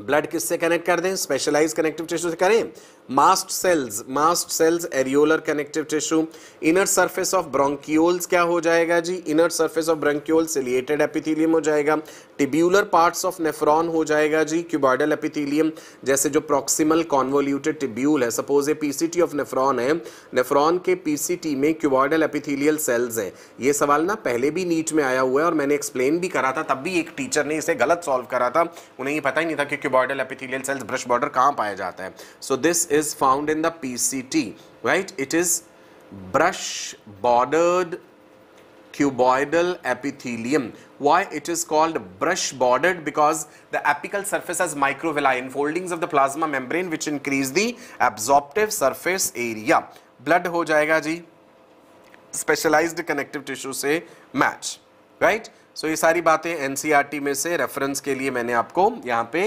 [SPEAKER 1] ब्लड किससे कनेक्ट कर दें स्पेशलाइज कनेक्टिव टिश्यू से करें mast cells mast cells areolar connective tissue inner surface of bronchioles क्या हो जाएगा जी inner surface of bronchiole ciliated epithelium हो जाएगा टिब्यूलर पार्ट्स ऑफ नेफ्रॉन हो जाएगा जी क्यूबॉडल एपिथीलियम जैसे जो प्रोक्सीमल कॉन्वोल्यूटेड टिब्यूल है suppose C PCT of nephron है नेफ्रॉन के पीसीटी में क्यूबॉडल एपिथीलियल सेल्स हैं ये सवाल ना पहले भी नीट में आया हुआ है और मैंने एक्सप्लेन भी करा था तब भी एक टीचर ने इसे गलत सॉल्व करा था उन्हें ये पता ही नहीं था कि cuboidal epithelial cells brush border कहाँ पाया जाता है so this is found in the PCT, right? It is brush bordered cuboidal epithelium. Why it is called brush bordered? Because the apical surface has microvilli foldings of the plasma membrane which increase the absorptive surface area. Blood ho jayega ji. Specialized connective tissue se match, right? so, ye sari baate NCRT mein se reference ke liye maine aapko yahan pe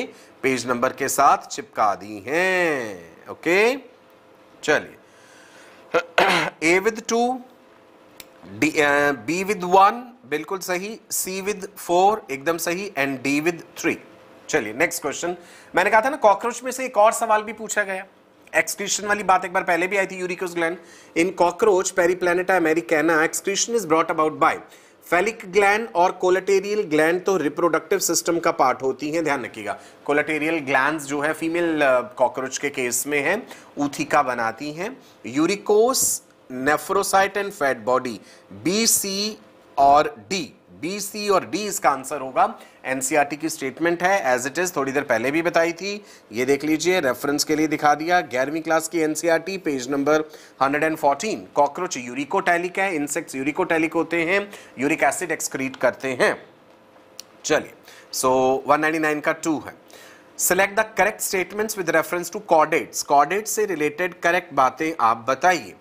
[SPEAKER 1] page number ke saath chipka di हैं okay चलिए A with two D B with one बिल्कुल सही C with four एकदम सही and D with three चलिए next question मैंने कहा था ना कॉकरोच में से एक और सवाल भी पूछा गया एक्सक्रीशन वाली बात एक बार पहले भी आई थी uricose gland in cockroach Periplaneta americana excretion is brought about by phallic gland और कोलेटेरियल ग्लैंड तो रिप्रोडक्टिव सिस्टम का पार्ट होती हैं ध्यान रखिएगा कोलेटेरियल ग्लैंड जो है फीमेल कॉकरोच के केस में है ऊथिका बनाती हैं uricose nephrocyte and fat body B C और डी डी सी और डी इसका आंसर होगा एनसीईआरटी e की स्टेटमेंट है एज इट इज थोड़ी देर पहले भी बताई थी ये देख लीजिए रेफरेंस के लिए दिखा दिया ग्यारहवीं क्लास की NCERT page number 114 cockroach uricotelic है इंसेक्ट्स यूरिकोटैलिक होते हैं यूरिक एसिड एक्सक्रीट करते हैं चलिए सो वन का टू है select the correct statements with reference to chordates कॉडेट से रिलेटेड करेक्ट बातें आप बताइए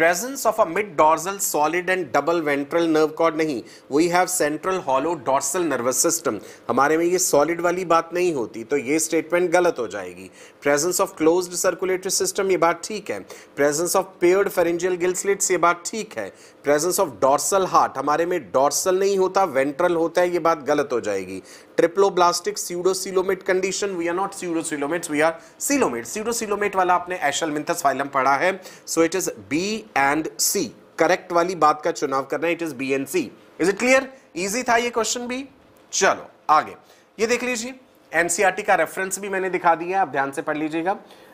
[SPEAKER 1] presence of a mid-dorsal solid and double ventral nerve cord नहीं we have central hollow dorsal nervous system हमारे में ये सॉलिड वाली बात नहीं होती तो ये स्टेटमेंट गलत हो जाएगी presence of close circulatory system ये बात ठीक है presence of paired pharyngeal gill slits ये बात ठीक है प्रेजेंस ऑफ डॉर्सल हार्ट हमारे में डॉर्सल नहीं होता वेंट्रल होता है ये बात गलत हो जाएगी triploblastic pseudocoelomate condition we are not pseudocoelomates we are coelomate pseudocoelomate वाला आपने एशल मिंथस फाइलम पढ़ा है so it is B and C correct वाली बात का चुनाव करना है it is B and C is it clear easy था ये क्वेश्चन भी चलो आगे ये देख लीजिए एनसीईआरटी का रेफरेंस भी मैंने दिखा दिया है आप ध्यान से पढ़ लीजिएगा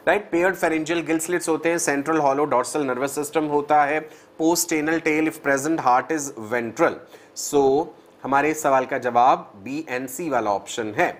[SPEAKER 1] राइट पेयर्ड फेरेंजियल गिल्सलिट्स होते हैं central hollow dorsal nervous system होता है post anal tail if present heart is ventral so हमारे इस सवाल का जवाब बी एन सी वाला ऑप्शन है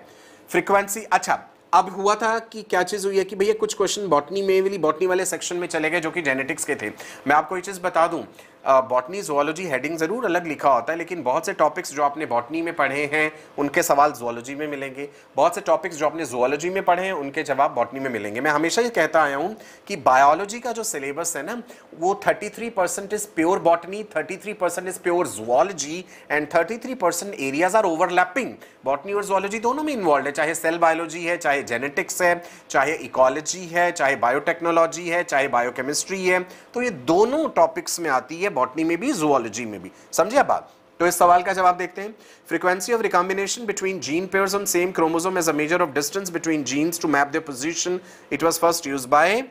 [SPEAKER 1] फ्रीक्वेंसी अच्छा अब हुआ था कि क्या चीज़ हुई है कि भैया कुछ क्वेश्चन बॉटनी में बॉटनी वाले सेक्शन में चले गए जो कि जेनेटिक्स के थे मैं आपको ये चीज़ बता दूं बॉटनी जोलॉजी हेडिंग ज़रूर अलग लिखा होता है लेकिन बहुत से टॉपिक्स जो आपने बॉटनी में पढ़े हैं उनके सवाल जोलॉजी में मिलेंगे बहुत से टॉपिक्स जो आपने जोलॉजी में पढ़े हैं उनके जवाब बॉटनी में मिलेंगे मैं हमेशा ये कहता आया हूँ कि बायोलॉजी का जो सिलेबस है ना वो thirty three percent is pure botany thirty three percent is pure zoology and thirty three percent areas are overlapping botany और जोलॉजी दोनों में इन्वॉल्व है चाहे सेल बायोलॉजी है चाहे जेनेटिक्स है चाहे इकोलॉजी है चाहे बायोटेक्नोलॉजी है चाहे बायोकेमिस्ट्री है तो ये दोनों टॉपिक्स में आती है बॉटनी में भी जुअलॉजी में भी समझे बात तो इस सवाल का जवाब देखते हैं frequency of recombination between gene pairs on same chromosome as a measure of distance between genes to map their position it was first used by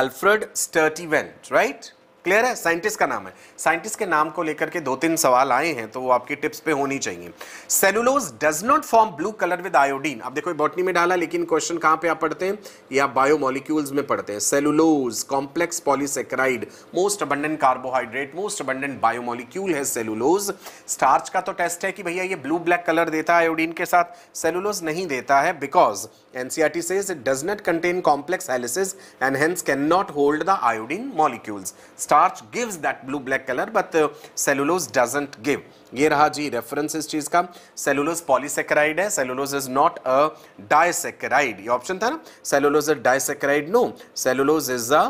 [SPEAKER 1] Alfred Sturtevant right clear है साइंटिस्ट का नाम है साइंटिस्ट के नाम को लेकर के दो तीन सवाल आए हैं तो वो आपकी टिप्स पे होनी चाहिए cellulose does not form blue colour with iodine आप देखो बॉटनी में डाला लेकिन क्वेश्चन कहाँ पे आप पढ़ते हैं ये आप बायोमोलिक्यूल्स में पढ़ते हैं cellulose complex polysaccharide most abundant carbohydrate most abundant biomolecule है सेलुलोज स्टार्च का तो टेस्ट है कि भैया ये ब्लू ब्लैक कलर देता है आयोडीन के साथ सेलुलोज नहीं देता है because NCRT says it does not contain complex helices and hence cannot hold the iodine molecules. Starch gives that blue-black color but the uh, cellulose doesn't give. ये रहा जी references चीज का cellulose polysaccharide है cellulose is not a disaccharide ये option था ना cellulose is a disaccharide no cellulose is a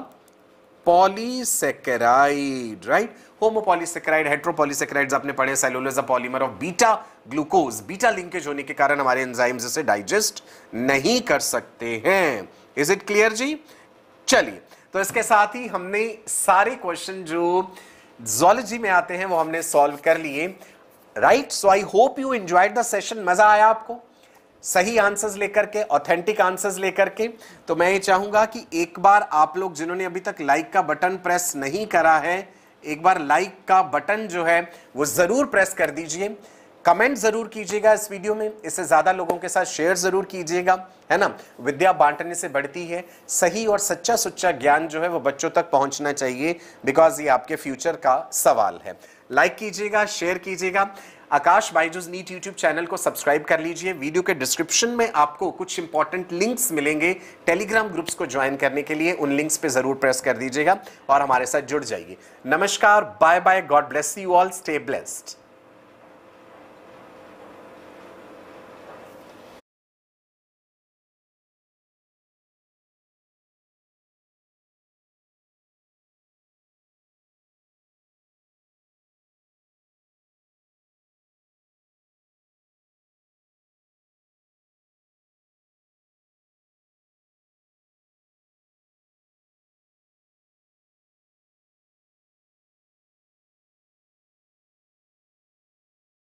[SPEAKER 1] polysaccharide right homopolysaccharide heteropolysaccharides आपने पढ़े cellulose polymer of beta glucose beta linkage होने के कारण हमारे एंजाइम्स इसे डाइजेस्ट नहीं कर सकते हैं इज इट क्लियर जी चलिए तो इसके साथ ही हमने सारे क्वेश्चन जो जोलॉजी में आते हैं वो हमने सॉल्व कर लिए right so I hope you enjoyed the session मजा आया आपको सही आंसर्स लेकर के ऑथेंटिक आंसर्स लेकर के तो मैं ये चाहूंगा कि एक बार आप लोग जिन्होंने अभी तक लाइक का बटन प्रेस नहीं करा है एक बार लाइक का बटन जो है वो ज़रूर प्रेस कर दीजिए कमेंट ज़रूर कीजिएगा इस वीडियो में इससे ज़्यादा लोगों के साथ शेयर ज़रूर कीजिएगा है ना विद्या बांटने से बढ़ती है सही और सच्चा सुच्चा ज्ञान जो है वो बच्चों तक पहुंचना चाहिए बिकॉज ये आपके फ्यूचर का सवाल है लाइक कीजिएगा शेयर कीजिएगा Aakash Byju's NEET YouTube channel को सब्सक्राइब कर लीजिए वीडियो के डिस्क्रिप्शन में आपको कुछ इंपॉर्टेंट लिंक्स मिलेंगे टेलीग्राम ग्रुप्स को ज्वाइन करने के लिए उन लिंक्स पे जरूर प्रेस कर दीजिएगा और हमारे साथ जुड़ जाइए नमस्कार bye bye God bless you all stay blessed